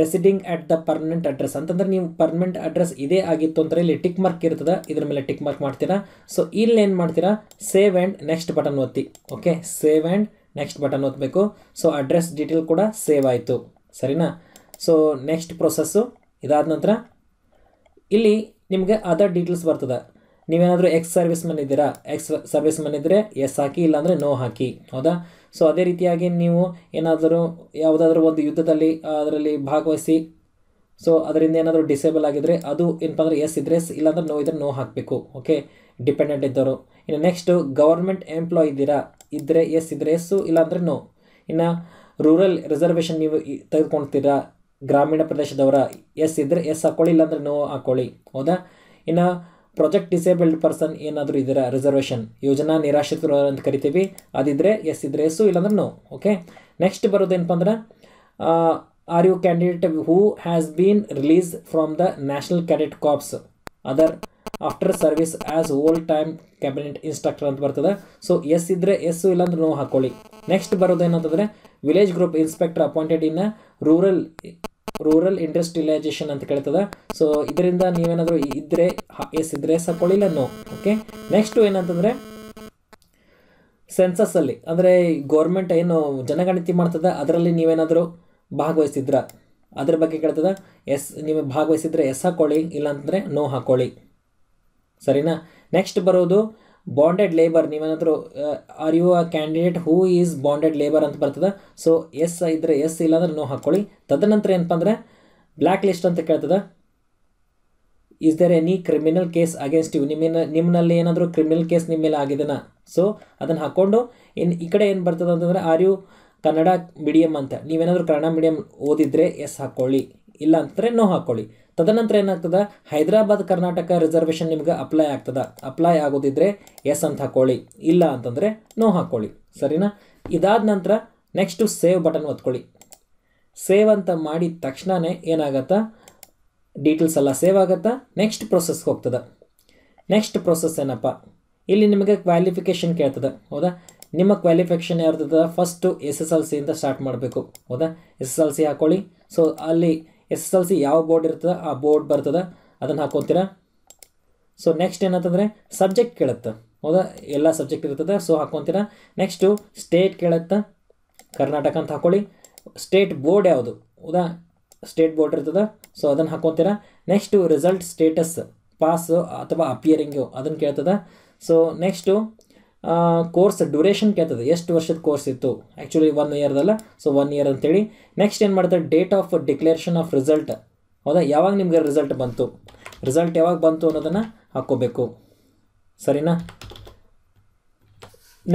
residing at the permanent address ಅಂತಂದ್ರೆ ನೀವು ಪರ್ಮನೆಂಟ್ ಅಡ್ರೆಸ್ ಇದೇ ಆಗಿತ್ತು ಅಂದರೆ ಇಲ್ಲಿ ಟಿಕ್ ಮಾರ್ಕ್ ಇರ್ತದೆ ಇದ್ರ ಮೇಲೆ ಟಿಕ್ ಮಾರ್ಕ್ ಮಾಡ್ತೀರಾ ಸೊ ಇಲ್ಲಿ ಏನು ಮಾಡ್ತೀರಾ ಸೇವ್ ಆ್ಯಂಡ್ ನೆಕ್ಸ್ಟ್ ಬಟನ್ ಒತ್ತಿ okay save and next button ಒತ್ತಬೇಕು ಸೊ ಅಡ್ರೆಸ್ ಡೀಟೇಲ್ ಕೂಡ ಸೇವ್ ಆಯಿತು ಸರಿನಾ ಸೊ ನೆಕ್ಸ್ಟ್ ಪ್ರೊಸೆಸ್ಸು ಇದಾದ ನಂತರ ಇಲ್ಲಿ ನಿಮಗೆ ಅದರ್ ಡೀಟೇಲ್ಸ್ ಬರ್ತದೆ ನೀವೇನಾದರೂ ಎಕ್ಸ್ ಸರ್ವಿಸ್ ಮನ್ ಇದ್ದೀರಾ ಎಕ್ಸ್ ಸರ್ವಿಸ್ ಮನ್ ಇದ್ದರೆ ಎಸ್ ಹಾಕಿ ಇಲ್ಲಾಂದರೆ ನೋ ಹಾಕಿ ಹೌದಾ ಸೊ ಅದೇ ರೀತಿಯಾಗಿ ನೀವು ಏನಾದರೂ ಯಾವುದಾದ್ರೂ ಒಂದು ಯುದ್ಧದಲ್ಲಿ ಅದರಲ್ಲಿ ಭಾಗವಹಿಸಿ ಸೊ ಅದರಿಂದ ಏನಾದರೂ ಡಿಸೇಬಲ್ ಆಗಿದ್ದರೆ ಅದು ಏನಪ್ಪ ಅಂದರೆ ಎಸ್ ಇದ್ದರೆ ಎಸ್ ಇಲ್ಲಾಂದ್ರೆ ನೋ ಇದ್ದರೆ ನೋ ಹಾಕಬೇಕು ಓಕೆ ಡಿಪೆಂಡೆಂಟ್ ಇದ್ದವರು ಇನ್ನು ನೆಕ್ಸ್ಟು ಗೌರ್ಮೆಂಟ್ ಎಂಪ್ಲಾಯ್ ಇದ್ದೀರಾ ಇದ್ದರೆ ಎಸ್ ಇದ್ದರೆ ಎಸ್ಸು ಇಲ್ಲಾಂದರೆ ನೋ ಇನ್ನು ರೂರಲ್ ರಿಸರ್ವೇಷನ್ ನೀವು ತೆಗೆದುಕೊಳ್ತೀರಾ ಗ್ರಾಮೀಣ ಪ್ರದೇಶದವರ ಎಸ್ ಇದ್ದರೆ ಎಸ್ ಹಾಕ್ಕೊಳ್ಳಿ ಇಲ್ಲಾಂದರೆ ನೋ ಹಾಕ್ಕೊಳ್ಳಿ ಹೌದಾ ಇನ್ನು ಪ್ರಾಜೆಕ್ಟ್ ಡಿಸೇಬಲ್ಡ್ ಪರ್ಸನ್ ಏನಾದರೂ ಇದರ ರಿಸರ್ವೇಷನ್ ಯೋಜನಾ ನಿರಾಶ್ರಿತರು ಅಂತ ಕರಿತೀವಿ ಅದಿದ್ದರೆ ಎಸ್ ಇದ್ರೆ ಎಸ್ಸು ಇಲ್ಲಾಂದ್ರೆ ನೋ ಓಕೆ ನೆಕ್ಸ್ಟ್ ಬರೋದೇನಪ್ಪ ಅಂದ್ರೆ are you candidate who has been release from the national cadet corps other after service as old time cabinet instructor ಅಂತ ಬರ್ತದೆ ಸೊ ಎಸ್ ಇದ್ದರೆ ಎಸ್ಸು ಇಲ್ಲಾಂದ್ರೆ ನೋವು ಹಾಕೊಳ್ಳಿ ನೆಕ್ಸ್ಟ್ ಬರೋದೇನಂತಂದರೆ village group inspector appointed in rural rural industrialisation ಅಂತ ಕೇಳ್ತದೆ so ಇದರಿಂದ ನೀವೇನಾದರೂ ಇದ್ರೆ ಎಸ್ ಇದ್ರೆ ಇಲ್ಲ ನೋ ಓಕೆ ನೆಕ್ಸ್ಟು ಏನಂತಂದರೆ ಅಲ್ಲಿ ಅಂದರೆ ಗೌರ್ಮೆಂಟ್ ಏನು ಜನಗಣತಿ ಮಾಡ್ತದೆ ಅದರಲ್ಲಿ ನೀವೇನಾದರೂ ಭಾಗವಹಿಸಿದ್ರ ಅದ್ರ ಬಗ್ಗೆ ಕೇಳ್ತದೆ ಎಸ್ ನೀವು ಭಾಗವಹಿಸಿದ್ರೆ ಎಸ್ ಹಾಕೊಳ್ಳಿ ಇಲ್ಲ ಇಲ್ಲಾಂತಂದರೆ ನೋ ಹಾಕೊಳ್ಳಿ ಸರಿನಾ ನೆಕ್ಸ್ಟ್ ಬರೋದು ಬಾಂಡೆಡ್ ಲೇಬರ್ ನೀವೇನಾದರೂ are you a candidate who is bonded labour ಅಂತ ಬರ್ತದೆ ಸೊ ಎಸ್ ಇದ್ದರೆ ಎಸ್ ಇಲ್ಲಾಂದ್ರೆ ನೋ ಹಾಕ್ಕೊಳ್ಳಿ ತದನಂತರ ಏನಪ್ಪ ಅಂದರೆ ಬ್ಲ್ಯಾಕ್ ಲಿಸ್ಟ್ ಅಂತ ಕೇಳ್ತದೆ is there any criminal case against you ನಿಮ್ಮಿನ ನಿಮ್ಮಲ್ಲಿ ಏನಾದರೂ ಕ್ರಿಮಿನಲ್ ಕೇಸ್ ನಿಮ್ಮ ಮೇಲೆ ಆಗಿದೆನಾ ಸೊ ಅದನ್ನು ಹಾಕ್ಕೊಂಡು ಏನು ಈ ಕಡೆ ಏನು ಬರ್ತದೆ ಅಂತಂದರೆ ಆರ್ ಯು ಕನ್ನಡ ಮೀಡಿಯಮ್ ಅಂತ ನೀವೇನಾದರೂ ಕನ್ನಡ ಮೀಡಿಯಮ್ ಓದಿದರೆ ಎಸ್ ಹಾಕ್ಕೊಳ್ಳಿ ಇಲ್ಲ ಅಂತಂದರೆ ನೋ ಹಾಕ್ಕೊಳ್ಳಿ ತದನಂತರ ಏನಾಗ್ತದೆ ಹೈದರಾಬಾದ್ ಕರ್ನಾಟಕ ರಿಸರ್ವೇಷನ್ ನಿಮ್ಗೆ ಅಪ್ಲೈ ಆಗ್ತದೆ ಅಪ್ಲೈ ಆಗೋದಿದ್ರೆ ಎಸ್ ಅಂತ ಹಾಕ್ಕೊಳ್ಳಿ ಇಲ್ಲ ಅಂತಂದರೆ ನೋ ಹಾಕೊಳ್ಳಿ ಸರಿನಾ ಇದಾದ ನಂತರ ನೆಕ್ಸ್ಟು ಸೇವ್ ಬಟನ್ ಒತ್ಕೊಳ್ಳಿ ಸೇವ್ ಅಂತ ಮಾಡಿದ ತಕ್ಷಣವೇ ಏನಾಗತ್ತೆ ಡೀಟೇಲ್ಸ್ ಎಲ್ಲ ಸೇವ್ ಆಗುತ್ತಾ ನೆಕ್ಸ್ಟ್ ಪ್ರೊಸೆಸ್ಗೆ ಹೋಗ್ತದೆ ನೆಕ್ಸ್ಟ್ ಪ್ರೊಸೆಸ್ ಏನಪ್ಪ ಇಲ್ಲಿ ನಿಮಗೆ ಕ್ವಾಲಿಫಿಕೇಷನ್ ಕೇಳ್ತದೆ ಹೌದಾ ನಿಮ್ಮ ಕ್ವಾಲಿಫಿಕೇಷನ್ ಯಾರ್ತದೆ ಫಸ್ಟು ಎಸ್ ಎಸ್ ಎಲ್ ಸಿಯಿಂದ ಸ್ಟಾರ್ಟ್ ಮಾಡಬೇಕು ಹೌದಾ ಎಸ್ ಎಸ್ ಎಲ್ ಸಿ ಹಾಕ್ಕೊಳ್ಳಿ ಸೊ ಅಲ್ಲಿ ಎಸ್ ಎಸ್ ಎಲ್ ಸಿ ಯಾವ ಬೋರ್ಡ್ ಇರ್ತದೆ ಆ ಬೋರ್ಡ್ ಬರ್ತದೆ ಅದನ್ನು ಹಾಕ್ಕೊತೀರ ಸೊ ನೆಕ್ಸ್ಟ್ ಏನಂತಂದರೆ ಸಬ್ಜೆಕ್ಟ್ ಕೇಳುತ್ತೆ ಹೌದಾ ಎಲ್ಲ ಸಬ್ಜೆಕ್ಟ್ ಇರ್ತದೆ ಸೊ ಹಾಕೊತೀರಾ ನೆಕ್ಸ್ಟು ಸ್ಟೇಟ್ ಕೇಳುತ್ತೆ ಕರ್ನಾಟಕ ಅಂತ ಹಾಕೊಳ್ಳಿ ಸ್ಟೇಟ್ ಬೋರ್ಡ್ ಯಾವುದು ಹೌದಾ ಸ್ಟೇಟ್ ಬೋರ್ಡ್ ಇರ್ತದೆ ಸೊ ಅದನ್ನು ಹಾಕೊತೀರಾ ನೆಕ್ಸ್ಟು ರಿಸಲ್ಟ್ ಸ್ಟೇಟಸ್ ಪಾಸು ಅಥವಾ ಅಪಿಯರಿಂಗು ಅದನ್ನು ಕೇಳ್ತದೆ ಸೊ ನೆಕ್ಸ್ಟು ಕೋರ್ಸ್ ಡ್ಯೂರೇಷನ್ ಕೇಳ್ತದೆ ಎಷ್ಟು ವರ್ಷದ ಕೋರ್ಸ್ ಇತ್ತು ಆ್ಯಕ್ಚುಲಿ ಒನ್ ಇಯರ್ದಲ್ಲ ಸೊ ಒನ್ ಇಯರ್ ಅಂತೇಳಿ ನೆಕ್ಸ್ಟ್ ಏನು ಮಾಡ್ತಾರೆ date of declaration of result ಹೌದಾ ಯಾವಾಗ ನಿಮಗೆ ರಿಸಲ್ಟ್ ಬಂತು ರಿಸಲ್ಟ್ ಯಾವಾಗ ಬಂತು ಅನ್ನೋದನ್ನು ಹಾಕ್ಕೋಬೇಕು ಸರಿನಾ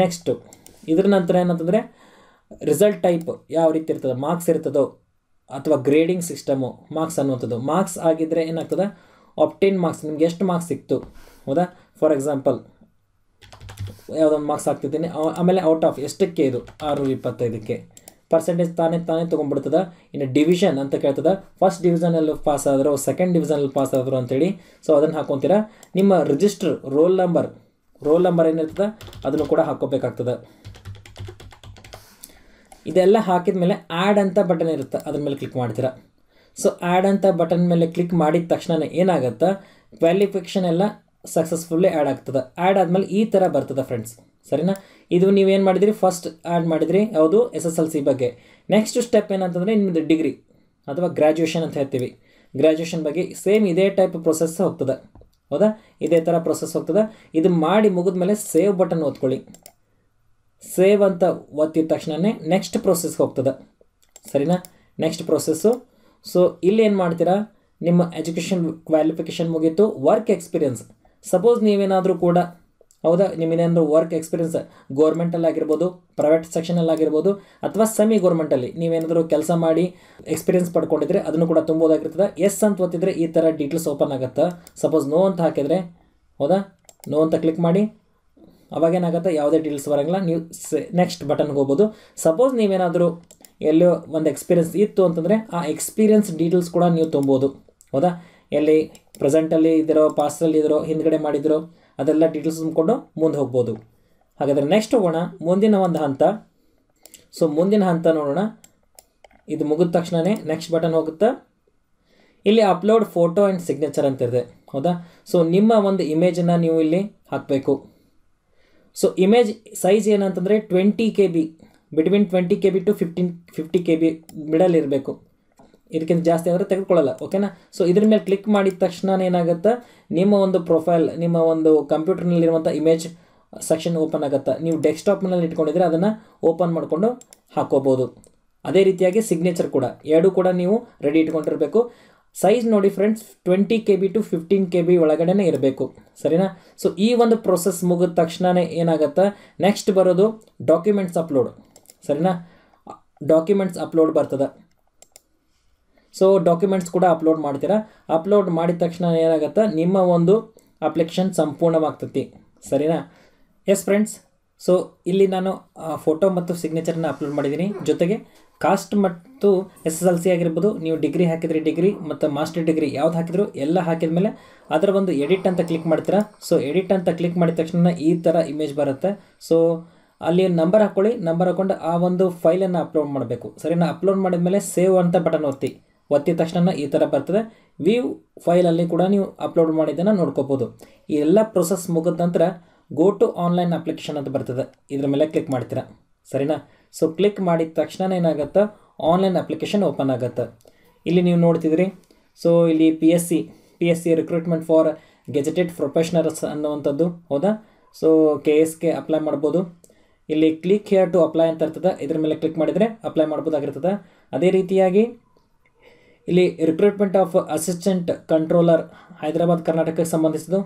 ನೆಕ್ಸ್ಟು ಇದ್ರ ನಂತರ ಏನಂತಂದರೆ ರಿಸಲ್ಟ್ ಟೈಪ್ ಯಾವ ರೀತಿ ಇರ್ತದೆ ಮಾರ್ಕ್ಸ್ ಇರ್ತದೋ ಅಥವಾ ಗ್ರೇಡಿಂಗ್ ಸಿಸ್ಟಮು ಮಾರ್ಕ್ಸ್ ಅನ್ನುವಂಥದ್ದು ಮಾರ್ಕ್ಸ್ ಆಗಿದ್ದರೆ ಏನಾಗ್ತದೆ ಆಪ್ಟೇನ್ ಮಾರ್ಕ್ಸ್ ನಿಮ್ಗೆ ಎಷ್ಟು ಮಾರ್ಕ್ಸ್ ಸಿಕ್ತು ಹೌದಾ ಫಾರ್ ಎಕ್ಸಾಂಪಲ್ ಯಾವುದೊಂದು ಮಾರ್ಕ್ಸ್ ಹಾಕ್ತಿದ್ದೀನಿ ಆಮೇಲೆ ಔಟ್ ಆಫ್ ಎಷ್ಟಕ್ಕೆ ಇದು ಆರು ಇಪ್ಪತ್ತೈದಕ್ಕೆ ಪರ್ಸೆಂಟೇಜ್ ತಾನೇ ತಾನೇ ತೊಗೊಂಡ್ಬಿಡ್ತದ ಇನ್ನು ಡಿವಿಷನ್ ಅಂತ ಕೇಳ್ತದ ಫಸ್ಟ್ ಡಿವಿಷನಲ್ಲಿ ಪಾಸ್ ಆದರು ಸೆಕೆಂಡ್ ಡಿವಿಷನಲ್ಲಿ ಪಾಸ್ ಆದರು ಅಂತೇಳಿ ಸೊ ಅದನ್ನು ಹಾಕೊತೀರಾ ನಿಮ್ಮ register roll number roll number ಏನಿರ್ತದೆ ಅದನ್ನು ಕೂಡ ಹಾಕೋಬೇಕಾಗ್ತದೆ ಇದೆಲ್ಲ ಹಾಕಿದ ಮೇಲೆ ಆ್ಯಡ್ ಅಂತ ಬಟನ್ ಇರುತ್ತೆ ಅದ್ರ ಮೇಲೆ ಕ್ಲಿಕ್ ಮಾಡ್ತೀರಾ ಸೊ ಆ್ಯಡ್ ಅಂತ ಬಟನ್ ಮೇಲೆ ಕ್ಲಿಕ್ ಮಾಡಿದ ತಕ್ಷಣ ಏನಾಗುತ್ತೆ ಕ್ವಾಲಿಫಿಕೇಷನ್ ಎಲ್ಲ ಸಕ್ಸಸ್ಫುಲ್ಲಿ ಆ್ಯಡ್ ಆಗ್ತದೆ ಆ್ಯಡ್ ಆದಮೇಲೆ ಈ ಥರ ಬರ್ತದೆ ಫ್ರೆಂಡ್ಸ್ ಸರಿನಾ ಇದು ನೀವೇನು ಮಾಡಿದಿರಿ ಫಸ್ಟ್ ಆ್ಯಡ್ ಮಾಡಿದ್ರಿ ಯಾವುದು ಎಸ್ ಎಸ್ ಎಲ್ ಸಿ ಬಗ್ಗೆ ನೆಕ್ಸ್ಟ್ ಸ್ಟೆಪ್ ಏನಂತಂದರೆ ನಿಮ್ಮದು ಡಿಗ್ರಿ ಅಥವಾ ಗ್ರ್ಯಾಜುಯೇಷನ್ ಅಂತ ಹೇಳ್ತೀವಿ ಗ್ರ್ಯಾಜುಯೇಷನ್ ಬಗ್ಗೆ ಸೇಮ್ ಇದೇ ಟೈಪ್ ಪ್ರೊಸೆಸ್ ಹೋಗ್ತದೆ ಹೌದಾ ಇದೇ ಥರ ಪ್ರೊಸೆಸ್ ಹೋಗ್ತದೆ ಇದು ಮಾಡಿ ಮುಗಿದ ಮೇಲೆ ಸೇವ್ ಬಟನ್ ಓದ್ಕೊಳ್ಳಿ ಸೇವ್ ಅಂತ ಒತ್ತಿದ ತಕ್ಷಣವೇ ನೆಕ್ಸ್ಟ್ ಪ್ರೊಸೆಸ್ ಹೋಗ್ತದೆ ಸರಿನಾ ನೆಕ್ಸ್ಟ್ ಪ್ರೊಸೆಸ್ಸು ಸೊ ಏನು ಮಾಡ್ತೀರಾ ನಿಮ್ಮ ಎಜುಕೇಷನ್ ಕ್ವಾಲಿಫಿಕೇಷನ್ ಮುಗೀತು ವರ್ಕ್ ಎಕ್ಸ್ಪೀರಿಯನ್ಸ್ ಸಪೋಸ್ ನೀವೇನಾದರೂ ಕೂಡ ಹೌದಾ ನಿಮ್ಮೇನಾದರೂ ವರ್ಕ್ ಎಕ್ಸ್ಪೀರಿಯನ್ಸ್ ಗೋರ್ಮೆಂಟಲ್ಲಿ ಆಗಿರ್ಬೋದು ಪ್ರೈವೇಟ್ ಸೆಕ್ಷನಲ್ಲಿ ಆಗಿರ್ಬೋದು ಅಥವಾ ಸೆಮಿ ಗೋರ್ಮೆಂಟಲ್ಲಿ ನೀವೇನಾದರೂ ಕೆಲಸ ಮಾಡಿ ಎಕ್ಸ್ಪೀರಿಯನ್ಸ್ ಪಡ್ಕೊಂಡಿದ್ರೆ ಅದನ್ನು ಕೂಡ ತುಂಬೋದಾಗಿರ್ತದೆ ಎಸ್ ಅಂತ ಒತ್ತಿದ್ರೆ ಈ ಥರ ಡೀಟೇಲ್ಸ್ ಓಪನ್ ಆಗುತ್ತೆ ಸಪೋಸ್ ನೋ ಅಂತ ಹಾಕಿದರೆ ಹೌದಾ ನೋ ಅಂತ ಕ್ಲಿಕ್ ಮಾಡಿ ಏನಾಗುತ್ತೆ ಯಾವುದೇ ಡೀಟೇಲ್ಸ್ ಬರೋಂಗಿಲ್ಲ ನೀವು ನೆಕ್ಸ್ಟ್ ಬಟನ್ಗೆ ಹೋಗ್ಬೋದು ಸಪೋಸ್ ನೀವೇನಾದರೂ ಎಲ್ಲೋ ಒಂದು ಎಕ್ಸ್ಪೀರಿಯನ್ಸ್ ಇತ್ತು ಅಂತಂದರೆ ಆ ಎಕ್ಸ್ಪೀರಿಯನ್ಸ್ ಡೀಟೇಲ್ಸ್ ಕೂಡ ನೀವು ತುಂಬೋದು ಹೌದಾ ಎಲ್ಲಿ ಪ್ರೆಸೆಂಟಲ್ಲಿ ಇದ್ದಿರೋ ಪಾಸ್ಟಲ್ಲಿ ಇದಿರೋ ಹಿಂದ್ಗಡೆ ಮಾಡಿದ್ರೋ ಅದೆಲ್ಲ ಡೀಟೇಲ್ಸ್ ತುಂಬಿಕೊಂಡು ಮುಂದೆ ಹೋಗ್ಬೋದು ಹಾಗಾದರೆ ನೆಕ್ಸ್ಟ್ ಹೋಗೋಣ ಮುಂದಿನ ಒಂದು ಹಂತ ಸೊ ಮುಂದಿನ ಹಂತ ನೋಡೋಣ ಇದು ಮುಗಿದ ತಕ್ಷಣವೇ ನೆಕ್ಸ್ಟ್ ಬಟನ್ ಹೋಗುತ್ತಾ ಇಲ್ಲಿ ಅಪ್ಲೋಡ್ ಫೋಟೋ ಆ್ಯಂಡ್ ಸಿಗ್ನೇಚರ್ ಅಂತ ಇದೆ ಹೌದಾ ಸೊ ನಿಮ್ಮ ಒಂದು ಇಮೇಜನ್ನು ನೀವು ಇಲ್ಲಿ ಹಾಕಬೇಕು ಸೊ ಇಮೇಜ್ ಸೈಜ್ ಏನಂತಂದರೆ twenty K B between twenty K B to fifteen fifty K B middle ಇರಬೇಕು ಇದಕ್ಕಿಂತ ಜಾಸ್ತಿ ಆದರೆ ತೆಗೆದುಕೊಳ್ಳಲ್ಲ ಓಕೆನಾ ಸೊ ಇದ್ರ ಮೇಲೆ ಕ್ಲಿಕ್ ಮಾಡಿದ ತಕ್ಷಣ ಏನಾಗುತ್ತೆ ನಿಮ್ಮ ಒಂದು ಪ್ರೊಫೈಲ್ ನಿಮ್ಮ ಒಂದು ಕಂಪ್ಯೂಟರ್ನಲ್ಲಿರುವಂಥ ಇಮೇಜ್ ಸೆಕ್ಷನ್ ಓಪನ್ ಆಗುತ್ತೆ ನೀವು ಡೆಸ್ಕ್ಟಾಪ್ನಲ್ಲಿ ಇಟ್ಕೊಂಡಿದ್ರೆ ಅದನ್ನು ಓಪನ್ ಮಾಡಿಕೊಂಡು ಹಾಕೋಬೋದು ಅದೇ ರೀತಿಯಾಗಿ ಸಿಗ್ನೇಚರ್ ಕೂಡ ಎರಡೂ ಕೂಡ ನೀವು ರೆಡಿ ಇಟ್ಕೊಂಡಿರಬೇಕು ಸೈಜ್ ನೋಡಿ friends twenty K B to fifteen K B ಒಳಗಡೆನೇ ಇರಬೇಕು ಸರಿನಾ ಸೊ ಈ ಒಂದು ಪ್ರೊಸೆಸ್ ಮುಗಿದ ತಕ್ಷಣವೇ ಏನಾಗುತ್ತೆ ನೆಕ್ಸ್ಟ್ ಬರೋದು ಡಾಕ್ಯುಮೆಂಟ್ಸ್ ಅಪ್ಲೋಡ್ ಸರಿನಾ ಡಾಕ್ಯುಮೆಂಟ್ಸ್ ಅಪ್ಲೋಡ್ ಬರ್ತದೆ ಸೊ ಡಾಕ್ಯುಮೆಂಟ್ಸ್ ಕೂಡ ಅಪ್ಲೋಡ್ ಮಾಡ್ತೀರಾ ಅಪ್ಲೋಡ್ ಮಾಡಿದ ತಕ್ಷಣ ಏನಾಗುತ್ತೆ ನಿಮ್ಮ ಒಂದು ಅಪ್ಲಿಕೇಶನ್ ಸಂಪೂರ್ಣವಾಗ್ತತಿ ಸರಿನಾ ಎಸ್ ಫ್ರೆಂಡ್ಸ್ ಸೊ ಇಲ್ಲಿ ನಾನು ಫೋಟೋ ಮತ್ತು ಸಿಗ್ನೇಚರ್ನ ಅಪ್ಲೋಡ್ ಮಾಡಿದ್ದೀನಿ ಜೊತೆಗೆ ಕಾಸ್ಟ್ ಮತ್ತು ಎಸ್ ಎಸ್ ಎಲ್ ಸಿ ಆಗಿರ್ಬೋದು ನೀವು ಡಿಗ್ರಿ ಹಾಕಿದರೆ ಡಿಗ್ರಿ ಮತ್ತು ಮಾಸ್ಟರ್ ಡಿಗ್ರಿ ಯಾವ್ದು ಹಾಕಿದ್ರು ಎಲ್ಲ ಹಾಕಿದ ಮೇಲೆ ಅದರ ಒಂದು ಎಡಿಟ್ ಅಂತ ಕ್ಲಿಕ್ ಮಾಡ್ತೀರಾ ಸೊ ಎಡಿಟ್ ಅಂತ ಕ್ಲಿಕ್ ಮಾಡಿದ ತಕ್ಷಣ ಈ ಥರ ಇಮೇಜ್ ಬರುತ್ತೆ ಸೊ ಅಲ್ಲಿ ನಂಬರ್ ಹಾಕ್ಕೊಳ್ಳಿ ನಂಬರ್ ಹಾಕ್ಕೊಂಡು ಆ ಒಂದು ಫೈಲನ್ನು ಅಪ್ಲೋಡ್ ಮಾಡಬೇಕು ಸರಿನಾ ಅಪ್ಲೋಡ್ ಮಾಡಿದ ಮೇಲೆ ಸೇವ್ ಅಂತ ಬಟನ್ ಒತ್ತಿ ಒತ್ತಿದ ತಕ್ಷಣ ಈ ಥರ ಬರ್ತದೆ ವೀವ್ ಫೈಲಲ್ಲಿ ಕೂಡ ನೀವು ಅಪ್ಲೋಡ್ ಮಾಡಿದ್ದನ್ನು ನೋಡ್ಕೋಬೋದು ಎಲ್ಲ ಪ್ರೊಸೆಸ್ ಮುಗಿದ ನಂತರ ಗೋ ಟು ಆನ್ಲೈನ್ ಅಪ್ಲಿಕೇಶನ್ ಅಂತ ಬರ್ತದೆ ಇದ್ರ ಮೇಲೆ ಕ್ಲಿಕ್ ಮಾಡ್ತೀರಾ ಸರಿನಾ ಸೊ ಕ್ಲಿಕ್ ಮಾಡಿದ ತಕ್ಷಣ ಏನಾಗುತ್ತೆ ಆನ್ಲೈನ್ ಅಪ್ಲಿಕೇಶನ್ ಓಪನ್ ಆಗುತ್ತೆ ಇಲ್ಲಿ ನೀವು ನೋಡ್ತಿದ್ರಿ ಸೊ ಇಲ್ಲಿ P S C P S C recruitment for gazetted professionals ಅನ್ನುವಂಥದ್ದು ಹೌದಾ so K S K apply ಮಾಡ್ಬೋದು ಇಲ್ಲಿ ಕ್ಲಿಕ್ ಹೇರ್ ಟು ಅಪ್ಲೈ ಅಂತ ಇರ್ತದೆ ಇದ್ರ ಮೇಲೆ ಕ್ಲಿಕ್ ಮಾಡಿದರೆ ಅಪ್ಲೈ ಮಾಡ್ಬೋದಾಗಿರ್ತದೆ ಅದೇ ರೀತಿಯಾಗಿ ಇಲ್ಲಿ recruitment of assistant controller Hyderabad ಕರ್ನಾಟಕಕ್ಕೆ ಸಂಬಂಧಿಸಿದ್ದು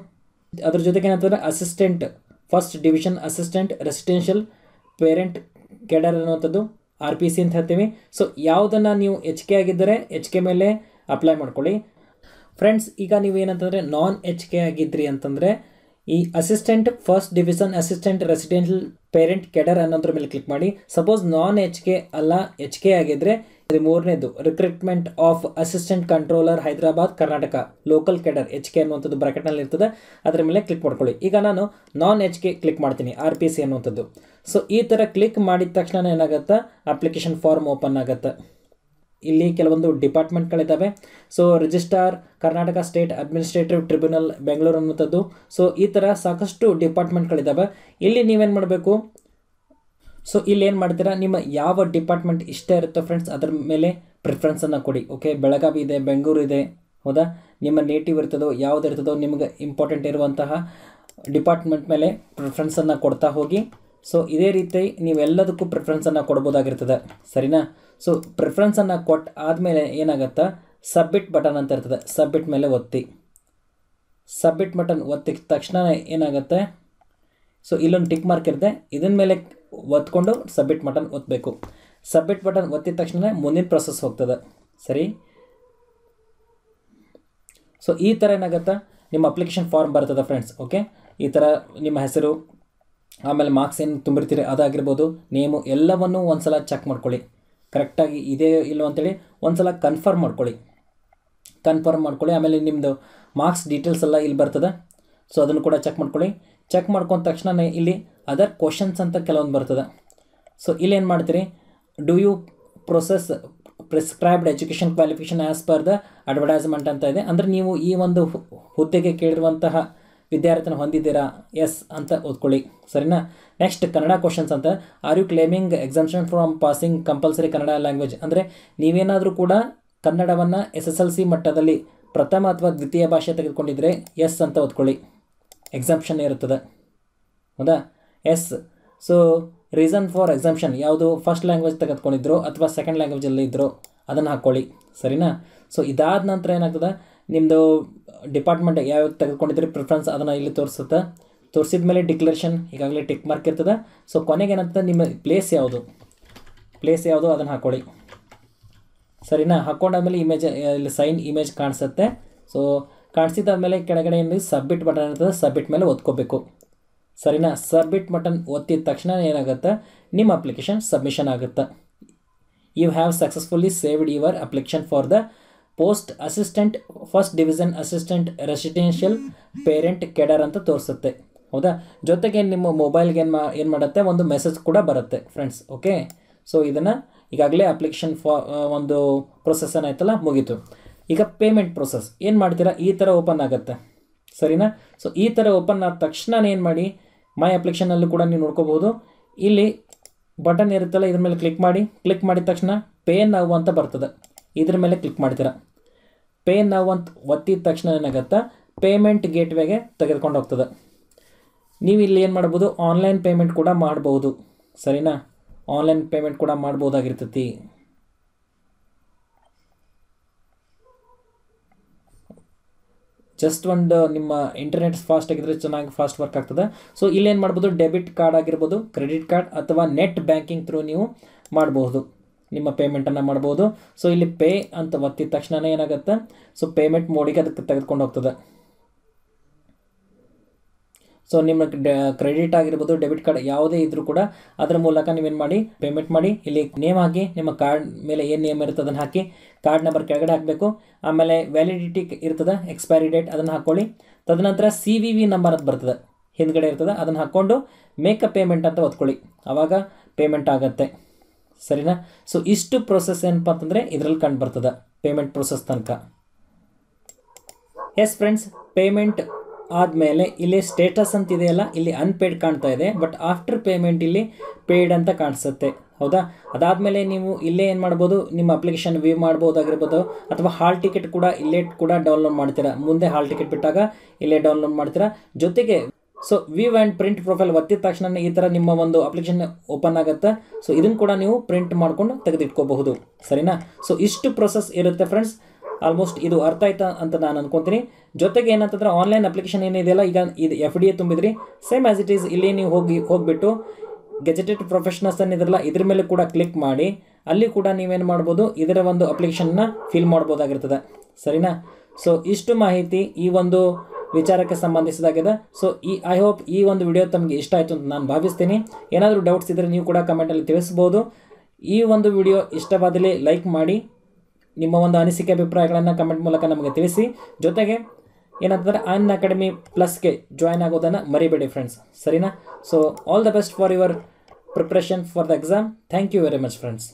ಅದ್ರ ಜೊತೆಗೆ ಏನಂತಂದರೆ assistant first division assistant residential parent cadre ಅನ್ನುವಂಥದ್ದು ಆರ್ ಪಿ ಸಿ ಅಂತ ಹೇಳ್ತೀವಿ ಸೊ ಯಾವುದನ್ನು ನೀವು ಎಚ್ ಕೆ ಆಗಿದ್ದರೆ ಎಚ್ ಕೆ ಮೇಲೆ ಅಪ್ಲೈ ಮಾಡ್ಕೊಳ್ಳಿ ಫ್ರೆಂಡ್ಸ್ ಈಗ ನೀವು ಏನಂತಂದರೆ ನಾನ್ ಎಚ್ ಕೆ ಆಗಿದ್ರಿ ಅಂತಂದರೆ ಈ assistant first division assistant residential parent cadre ಅನ್ನೋದ್ರ ಮೇಲೆ ಕ್ಲಿಕ್ ಮಾಡಿ ಸಪೋಸ್ ನಾನ್ ಎಚ್ ಕೆ ಅಲ್ಲ ಎಚ್ ಕೆ ಆಗಿದ್ದರೆ ಮೂರನೇದು recruitment of assistant controller Hyderabad Karnataka local cadre H K ಅನ್ನುವಂಥದ್ದು ಬ್ರಾಕೆಟ್ನಲ್ಲಿ ಇರ್ತದೆ ಅದರ ಮೇಲೆ ಕ್ಲಿಕ್ ಮಾಡ್ಕೊಳ್ಳಿ ಈಗ ನಾನು ನಾನ್ ಎಚ್ ಕೆ ಕ್ಲಿಕ್ ಮಾಡ್ತೀನಿ ಆರ್ ಪಿ ಸಿ ಅನ್ನುವಂಥದ್ದು ಸೊ ಈ ಥರ ಕ್ಲಿಕ್ ಮಾಡಿದ ತಕ್ಷಣ ಏನಾಗುತ್ತೆ ಅಪ್ಲಿಕೇಶನ್ ಫಾರ್ಮ್ ಓಪನ್ ಆಗುತ್ತೆ ಇಲ್ಲಿ ಕೆಲವೊಂದು ಡಿಪಾರ್ಟ್ಮೆಂಟ್ಗಳಿದ್ದಾವೆ so registrar Karnataka state administrative tribunal Bengaluru ಅನ್ನುವಂಥದ್ದು ಸೊ ಈ ಥರ ಸಾಕಷ್ಟು ಡಿಪಾರ್ಟ್ಮೆಂಟ್ಗಳಿದ್ದಾವೆ ಇಲ್ಲಿ ನೀವೇನು ಮಾಡಬೇಕು ಸೊ ಇಲ್ಲಿ ಏನು ಮಾಡ್ತೀರಾ ನಿಮ್ಮ ಯಾವ ಡಿಪಾರ್ಟ್ಮೆಂಟ್ ಇಷ್ಟ ಇರುತ್ತೋ ಫ್ರೆಂಡ್ಸ್ ಅದರ ಮೇಲೆ ಪ್ರಿಫ್ರೆನ್ಸನ್ನು ಕೊಡಿ ಓಕೆ ಬೆಳಗಾವಿ ಇದೆ ಬೆಂಗಳೂರು ಇದೆ ಹೌದಾ ನಿಮ್ಮ ನೇಟಿವ್ ಇರ್ತದೋ ಯಾವ್ದು ಇರ್ತದೋ ನಿಮಗೆ ಇಂಪಾರ್ಟೆಂಟ್ ಇರುವಂತಹ ಡಿಪಾರ್ಟ್ಮೆಂಟ್ ಮೇಲೆ ಪ್ರಿಫ್ರೆನ್ಸನ್ನು ಕೊಡ್ತಾ ಹೋಗಿ ಸೊ ಇದೇ ರೀತಿ ನೀವೆಲ್ಲದಕ್ಕೂ ಪ್ರಿಫ್ರೆನ್ಸನ್ನು ಕೊಡ್ಬೋದಾಗಿರ್ತದೆ ಸರಿನಾ ಸೊ ಪ್ರಿಫ್ರೆನ್ಸನ್ನು ಕೊಟ್ಟು ಆದಮೇಲೆ ಏನಾಗುತ್ತಾ ಸಬ್ಮಿಟ್ ಬಟನ್ ಅಂತ ಇರ್ತದೆ ಸಬ್ಮಿಟ್ ಮೇಲೆ ಒತ್ತಿ ಸಬ್ಮಿಟ್ ಬಟನ್ ಒತ್ತಿದ ತಕ್ಷಣ ಏನಾಗುತ್ತೆ ಸೊ ಇಲ್ಲೊಂದು ಟಿಕ್ ಮಾರ್ಕ್ ಇರುತ್ತೆ ಇದನ್ನ ಮೇಲೆ ಒತ್ಕೊಂಡು ಸಬ್ಮಿಟ್ ಬಟನ್ ಒತ್ತಬೇಕು ಸಬ್ಮಿಟ್ ಬಟನ್ ಒತ್ತಿದ ತಕ್ಷಣ ಮುಂದಿನ ಪ್ರೊಸೆಸ್ ಹೋಗ್ತದೆ ಸರಿ ಸೊ ಈ ಥರ ಏನಾಗುತ್ತೆ ನಿಮ್ಮ ಅಪ್ಲಿಕೇಶನ್ ಫಾರ್ಮ್ ಬರ್ತದೆ ಫ್ರೆಂಡ್ಸ್ ಓಕೆ ಈ ಥರ ನಿಮ್ಮ ಹೆಸರು ಆಮೇಲೆ ಮಾರ್ಕ್ಸ್ ಏನು ತುಂಬಿರ್ತೀರಿ ಅದಾಗಿರ್ಬೋದು ನೇಮು ಎಲ್ಲವನ್ನೂ ಒಂದು ಸಲ ಚೆಕ್ ಮಾಡ್ಕೊಳ್ಳಿ ಕರೆಕ್ಟಾಗಿ ಇದೇ ಇಲ್ಲೋ ಅಂತೇಳಿ ಒಂದು ಸಲ ಕನ್ಫರ್ಮ್ ಮಾಡ್ಕೊಳ್ಳಿ ಕನ್ಫರ್ಮ್ ಮಾಡ್ಕೊಳ್ಳಿ ಆಮೇಲೆ ನಿಮ್ಮದು ಮಾರ್ಕ್ಸ್ ಡೀಟೇಲ್ಸ್ ಎಲ್ಲ ಇಲ್ಲಿ ಬರ್ತದೆ ಸೊ ಅದನ್ನು ಕೂಡ ಚೆಕ್ ಮಾಡ್ಕೊಳ್ಳಿ ಚೆಕ್ ಮಾಡ್ಕೊಂಡ ತಕ್ಷಣ ಇಲ್ಲಿ ಅದರ್ ಕ್ವಶನ್ಸ್ ಅಂತ ಕೆಲವೊಂದು ಬರ್ತದೆ ಸೊ ಇಲ್ಲೇನು ಮಾಡ್ತೀರಿ do you process prescribed education qualification as per the advertisement ಅಂತ ಇದೆ ಅಂದರೆ ನೀವು ಈ ಒಂದು ಹುದ್ದೆಗೆ ಕೇಳಿರುವಂತಹ ವಿದ್ಯಾರ್ಥಿನ ಹೊಂದಿದ್ದೀರಾ ಎಸ್ ಅಂತ ಓದ್ಕೊಳ್ಳಿ ಸರಿನಾ ನೆಕ್ಸ್ಟ್ ಕನ್ನಡ ಕ್ವಶನ್ಸ್ ಅಂತ are you claiming exemption from passing compulsory Kannada language ಅಂದರೆ ನೀವೇನಾದರೂ ಕೂಡ ಕನ್ನಡವನ್ನು ಎಸ್ ಎಸ್ ಎಲ್ ಸಿ ಮಟ್ಟದಲ್ಲಿ ಪ್ರಥಮ ಅಥವಾ ದ್ವಿತೀಯ ಭಾಷೆ ತೆಗೆದುಕೊಂಡಿದ್ದರೆ ಎಸ್ ಅಂತ ಓದ್ಕೊಳ್ಳಿ ಎಕ್ಸಾಂಪ್ಷನ್ ಇರುತ್ತದೆ ಹೌದಾ yes so reason for exemption ಯಾವುದು ಫಸ್ಟ್ ಲ್ಯಾಂಗ್ವೇಜ್ ತೆಗೆದುಕೊಂಡಿದ್ರು ಅಥವಾ ಸೆಕೆಂಡ್ ಲ್ಯಾಂಗ್ವೇಜಲ್ಲಿ ಇದ್ದರು ಅದನ್ನು ಹಾಕ್ಕೊಳ್ಳಿ ಸರಿನಾ ಸೊ ಇದಾದ ನಂತರ ಏನಾಗ್ತದೆ ನಿಮ್ಮದು ಡಿಪಾರ್ಟ್ಮೆಂಟ್ ಯಾವ್ಯಾವ ತೆಗೆದುಕೊಂಡಿದ್ರಿ ಪ್ರಿಫರೆನ್ಸ್ ಅದನ್ನು ಇಲ್ಲಿ ತೋರಿಸುತ್ತೆ ತೋರಿಸಿದ ಮೇಲೆ ಡಿಕ್ಲರೇಷನ್ ಈಗಾಗಲೇ ಟಿಕ್ ಮಾರ್ಕ್ ಇರ್ತದೆ ಸೊ ಕೊನೆಗೆ ಏನಾಗ್ತದೆ ನಿಮ್ಮ ಪ್ಲೇಸ್ ಯಾವುದು ಪ್ಲೇಸ್ ಯಾವುದು ಅದನ್ನು ಹಾಕ್ಕೊಳ್ಳಿ ಸರಿನಾ ಹಾಕ್ಕೊಂಡಾದ್ಮೇಲೆ ಇಮೇಜ್ ಇಲ್ಲಿ ಸೈನ್ ಇಮೇಜ್ ಕಾಣಿಸುತ್ತೆ ಸೊ ಮೇಲೆ ಕೆಳಗಡೆ ಏನು ಸಬ್ಮಿಟ್ ಬಟನ್ ಇರ್ತದೆ ಸಬ್ಮಿಟ್ ಮೇಲೆ ಒತ್ಕೋಬೇಕು ಸರಿನಾ ಸಬ್ಮಿಟ್ ಬಟನ್ ಒತ್ತಿದ ತಕ್ಷಣ ಏನಾಗುತ್ತೆ ನಿಮ್ಮ ಅಪ್ಲಿಕೇಶನ್ ಸಬ್ಮಿಷನ್ ಆಗುತ್ತೆ you have successfully saved your application for the post assistant first division assistant residential parent cadre ಅಂತ ತೋರಿಸುತ್ತೆ ಹೌದಾ ಜೊತೆಗೆ ನಿಮ್ಮ ಮೊಬೈಲ್ಗೆ ಏನು ಮಾ ಏನು ಮಾಡುತ್ತೆ ಒಂದು ಮೆಸೇಜ್ ಕೂಡ ಬರುತ್ತೆ ಫ್ರೆಂಡ್ಸ್ ಓಕೆ ಸೊ ಇದನ್ನು ಈಗಾಗಲೇ ಅಪ್ಲಿಕೇಶನ್ ಫಾ ಒಂದು ಪ್ರೊಸೆಸ್ ಏನಾಯ್ತಲ್ಲ ಮುಗೀತು ಈಗ ಪೇಮೆಂಟ್ ಪ್ರೊಸೆಸ್ ಏನು ಮಾಡ್ತೀರಾ ಈ ಥರ ಓಪನ್ ಆಗುತ್ತೆ ಸರಿನಾ ಸೊ ಈ ಥರ ಓಪನ್ ಆದ ತಕ್ಷಣ ಏನು ಮಾಡಿ ಮೈ ಅಪ್ಲಿಕೇಶನಲ್ಲೂ ಕೂಡ ನೀವು ನೋಡ್ಕೋಬೋದು ಇಲ್ಲಿ ಬಟನ್ ಇರುತ್ತಲ್ಲ ಇದ್ರ ಮೇಲೆ ಕ್ಲಿಕ್ ಮಾಡಿ ಕ್ಲಿಕ್ ಮಾಡಿದ ತಕ್ಷಣ ಪೇ ನಾವು ಅಂತ ಬರ್ತದೆ ಇದ್ರ ಮೇಲೆ ಕ್ಲಿಕ್ ಮಾಡ್ತೀರಾ ಪೇ ನಾವು ಅಂತ ಒತ್ತಿದ ತಕ್ಷಣ ಏನಾಗುತ್ತೆ ಪೇಮೆಂಟ್ ಗೇಟ್ವೇಗೆ ತೆಗೆದುಕೊಂಡು ಹೋಗ್ತದೆ ನೀವು ಇಲ್ಲಿ ಏನು ಮಾಡ್ಬೋದು ಆನ್ಲೈನ್ ಪೇಮೆಂಟ್ ಕೂಡ ಮಾಡ್ಬೋದು ಸರಿನಾ ಆನ್ಲೈನ್ ಪೇಮೆಂಟ್ ಕೂಡ ಮಾಡ್ಬೋದಾಗಿರ್ತೈತಿ ಜಸ್ಟ್ ಒಂದು ನಿಮ್ಮ ಇಂಟರ್ನೆಟ್ ಫಾಸ್ಟ್ ಆಗಿದ್ರೆ ಚೆನ್ನಾಗಿ ಫಾಸ್ಟ್ ವರ್ಕ್ ಆಗ್ತದೆ ಸೊ ಏನು ಮಾಡ್ಬೋದು ಡೆಬಿಟ್ ಕಾರ್ಡ್ ಆಗಿರ್ಬೋದು ಕ್ರೆಡಿಟ್ ಕಾರ್ಡ್ ಅಥವಾ ನೆಟ್ ಬ್ಯಾಂಕಿಂಗ್ ಥ್ರೂ ನೀವು ಮಾಡಬಹುದು ನಿಮ್ಮ ಪೇಮೆಂಟನ್ನು ಮಾಡ್ಬೋದು ಸೊ ಇಲ್ಲಿ ಪೇ ಅಂತ ಒತ್ತಿದ ತಕ್ಷಣವೇ ಏನಾಗುತ್ತೆ ಸೊ ಪೇಮೆಂಟ್ ಮೋಡಿಗೆ ಅದಕ್ಕೆ ತೆಗೆದುಕೊಂಡು ಹೋಗ್ತದೆ ಸೊ ನಿಮ್ಮ ಕ್ರೆಡಿಟ್ ಆಗಿರ್ಬೋದು ಡೆಬಿಟ್ ಕಾರ್ಡ್ ಯಾವುದೇ ಇದ್ರೂ ಕೂಡ ಅದರ ಮೂಲಕ ನೀವೇನು ಮಾಡಿ ಪೇಮೆಂಟ್ ಮಾಡಿ ಇಲ್ಲಿ ನೇಮ್ ಹಾಕಿ ನಿಮ್ಮ ಕಾರ್ಡ್ ಮೇಲೆ ಏನು ನೇಮ್ ಇರುತ್ತೆ ಅದನ್ನು ಹಾಕಿ ಕಾರ್ಡ್ ನಂಬರ್ ಕೆಳಗಡೆ ಹಾಕಬೇಕು ಆಮೇಲೆ ವ್ಯಾಲಿಡಿಟಿ ಇರ್ತದೆ ಎಕ್ಸ್ಪೈರಿ ಡೇಟ್ ಅದನ್ನು ಹಾಕ್ಕೊಳ್ಳಿ ತದನಂತರ ಸಿ ವಿ ವಿ ನಂಬರ್ ಅದು ಬರ್ತದೆ ಹಿಂದ್ಗಡೆ ಇರ್ತದೆ ಅದನ್ನು ಹಾಕ್ಕೊಂಡು ಮೇಕ್ ಅ ಪೇಮೆಂಟ್ ಅಂತ ಒತ್ಕೊಳ್ಳಿ ಆವಾಗ ಪೇಮೆಂಟ್ ಆಗುತ್ತೆ ಸರಿನಾ ಸೊ ಇಷ್ಟು ಪ್ರೊಸೆಸ್ ಏನಪ್ಪ ಅಂತಂದರೆ ಇದರಲ್ಲಿ ಕಂಡು ಬರ್ತದೆ ಪೇಮೆಂಟ್ ಪ್ರೊಸೆಸ್ ತನಕ ಎಸ್ ಫ್ರೆಂಡ್ಸ್ ಪೇಮೆಂಟ್ ಆದಮೇಲೆ ಇಲ್ಲಿ ಸ್ಟೇಟಸ್ ಅಂತ ಇದೆಯಲ್ಲ ಇಲ್ಲಿ ಅನ್ಪೇಯ್ಡ್ ಕಾಣ್ತಾ ಇದೆ ಬಟ್ ಆಫ್ಟರ್ ಪೇಮೆಂಟ್ ಇಲ್ಲಿ ಪೇಯ್ಡ್ ಅಂತ ಕಾಣಿಸುತ್ತೆ ಹೌದಾ ಅದಾದಮೇಲೆ ನೀವು ಇಲ್ಲೇ ಏನು ಮಾಡ್ಬೋದು ನಿಮ್ಮ ಅಪ್ಲಿಕೇಶನ್ ವ್ಯೂ ಮಾಡ್ಬೋದಾಗಿರ್ಬೋದು ಅಥವಾ ಹಾಲ್ ಟಿಕೆಟ್ ಕೂಡ ಇಲ್ಲೇ ಕೂಡ ಡೌನ್ಲೋಡ್ ಮಾಡ್ತೀರಾ ಮುಂದೆ ಹಾಲ್ ಟಿಕೆಟ್ ಬಿಟ್ಟಾಗ ಇಲ್ಲೇ ಡೌನ್ಲೋಡ್ ಮಾಡ್ತೀರಾ ಜೊತೆಗೆ so view and print profile ಒತ್ತಿದ ತಕ್ಷಣ ಈ ಥರ ನಿಮ್ಮ ಒಂದು ಅಪ್ಲಿಕೇಶನ್ ಓಪನ್ ಆಗುತ್ತೆ ಸೊ ಇದನ್ನು ಕೂಡ ನೀವು ಪ್ರಿಂಟ್ ಮಾಡ್ಕೊಂಡು ತೆಗೆದಿಟ್ಕೋಬಹುದು ಸರಿನಾ ಸೊ ಇಷ್ಟು ಪ್ರೊಸೆಸ್ ಇರುತ್ತೆ ಫ್ರೆಂಡ್ಸ್ ಆಲ್ಮೋಸ್ಟ್ ಇದು ಅರ್ಥ ಆಯ್ತಾ ಅಂತ ನಾನು ಅನ್ಕೊತೀನಿ ಜೊತೆಗೆ ಏನಂತಂದ್ರೆ ಆನ್ಲೈನ್ ಅಪ್ಲಿಕೇಶನ್ ಏನಿದೆಯಲ್ಲ ಈಗ ಇದು ಎಫ್ ಡಿ ಎ ತುಂಬಿದ್ರಿ ಸೇಮ್ ಆ್ಯಸ್ ಇಟ್ ಈಸ್ ಇಲ್ಲಿ ನೀವು ಹೋಗಿ ಹೋಗಿಬಿಟ್ಟು ಗೆಜೆಟೆಡ್ ಪ್ರೊಫೆಷನಲ್ಸ್ ಅನ್ನಿದ್ರಲ್ಲ ಇದ್ರ ಮೇಲೆ ಕೂಡ ಕ್ಲಿಕ್ ಮಾಡಿ ಅಲ್ಲಿ ಕೂಡ ನೀವೇನು ಮಾಡ್ಬೋದು ಇದರ ಒಂದು ಅಪ್ಲಿಕೇಶನ್ನ ಫಿಲ್ ಮಾಡ್ಬೋದಾಗಿರ್ತದೆ ಸರಿನಾ ಸೊ ಇಷ್ಟು ಮಾಹಿತಿ ಈ ಒಂದು ವಿಚಾರಕ್ಕೆ ಸಂಬಂಧಿಸಿದಾಗಿದೆ ಸೊ ಈ ಐ ಹೋಪ್ ಈ ಒಂದು ವಿಡಿಯೋ ತಮಗೆ ಇಷ್ಟ ಆಯಿತು ಅಂತ ನಾನು ಭಾವಿಸ್ತೀನಿ ಏನಾದರೂ ಡೌಟ್ಸ್ ಇದ್ದರೆ ನೀವು ಕೂಡ ಕಮೆಂಟಲ್ಲಿ ತಿಳಿಸ್ಬೋದು ಈ ಒಂದು ವಿಡಿಯೋ ಇಷ್ಟವಾದಲ್ಲಿ ಲೈಕ್ ಮಾಡಿ ನಿಮ್ಮ ಒಂದು ಅನಿಸಿಕೆ ಅಭಿಪ್ರಾಯಗಳನ್ನು ಕಮೆಂಟ್ ಮೂಲಕ ನಮಗೆ ತಿಳಿಸಿ ಜೊತೆಗೆ ಏನಂತಂದರೆ ಅನ್ ಅಕಾಡೆಮಿ ಪ್ಲಸ್ಗೆ ಜಾಯ್ನ್ ಆಗೋದನ್ನು ಮರಿಬೇಡಿ ಫ್ರೆಂಡ್ಸ್ ಸರಿನಾ so all the best for your preparation for the exam thank you very much friends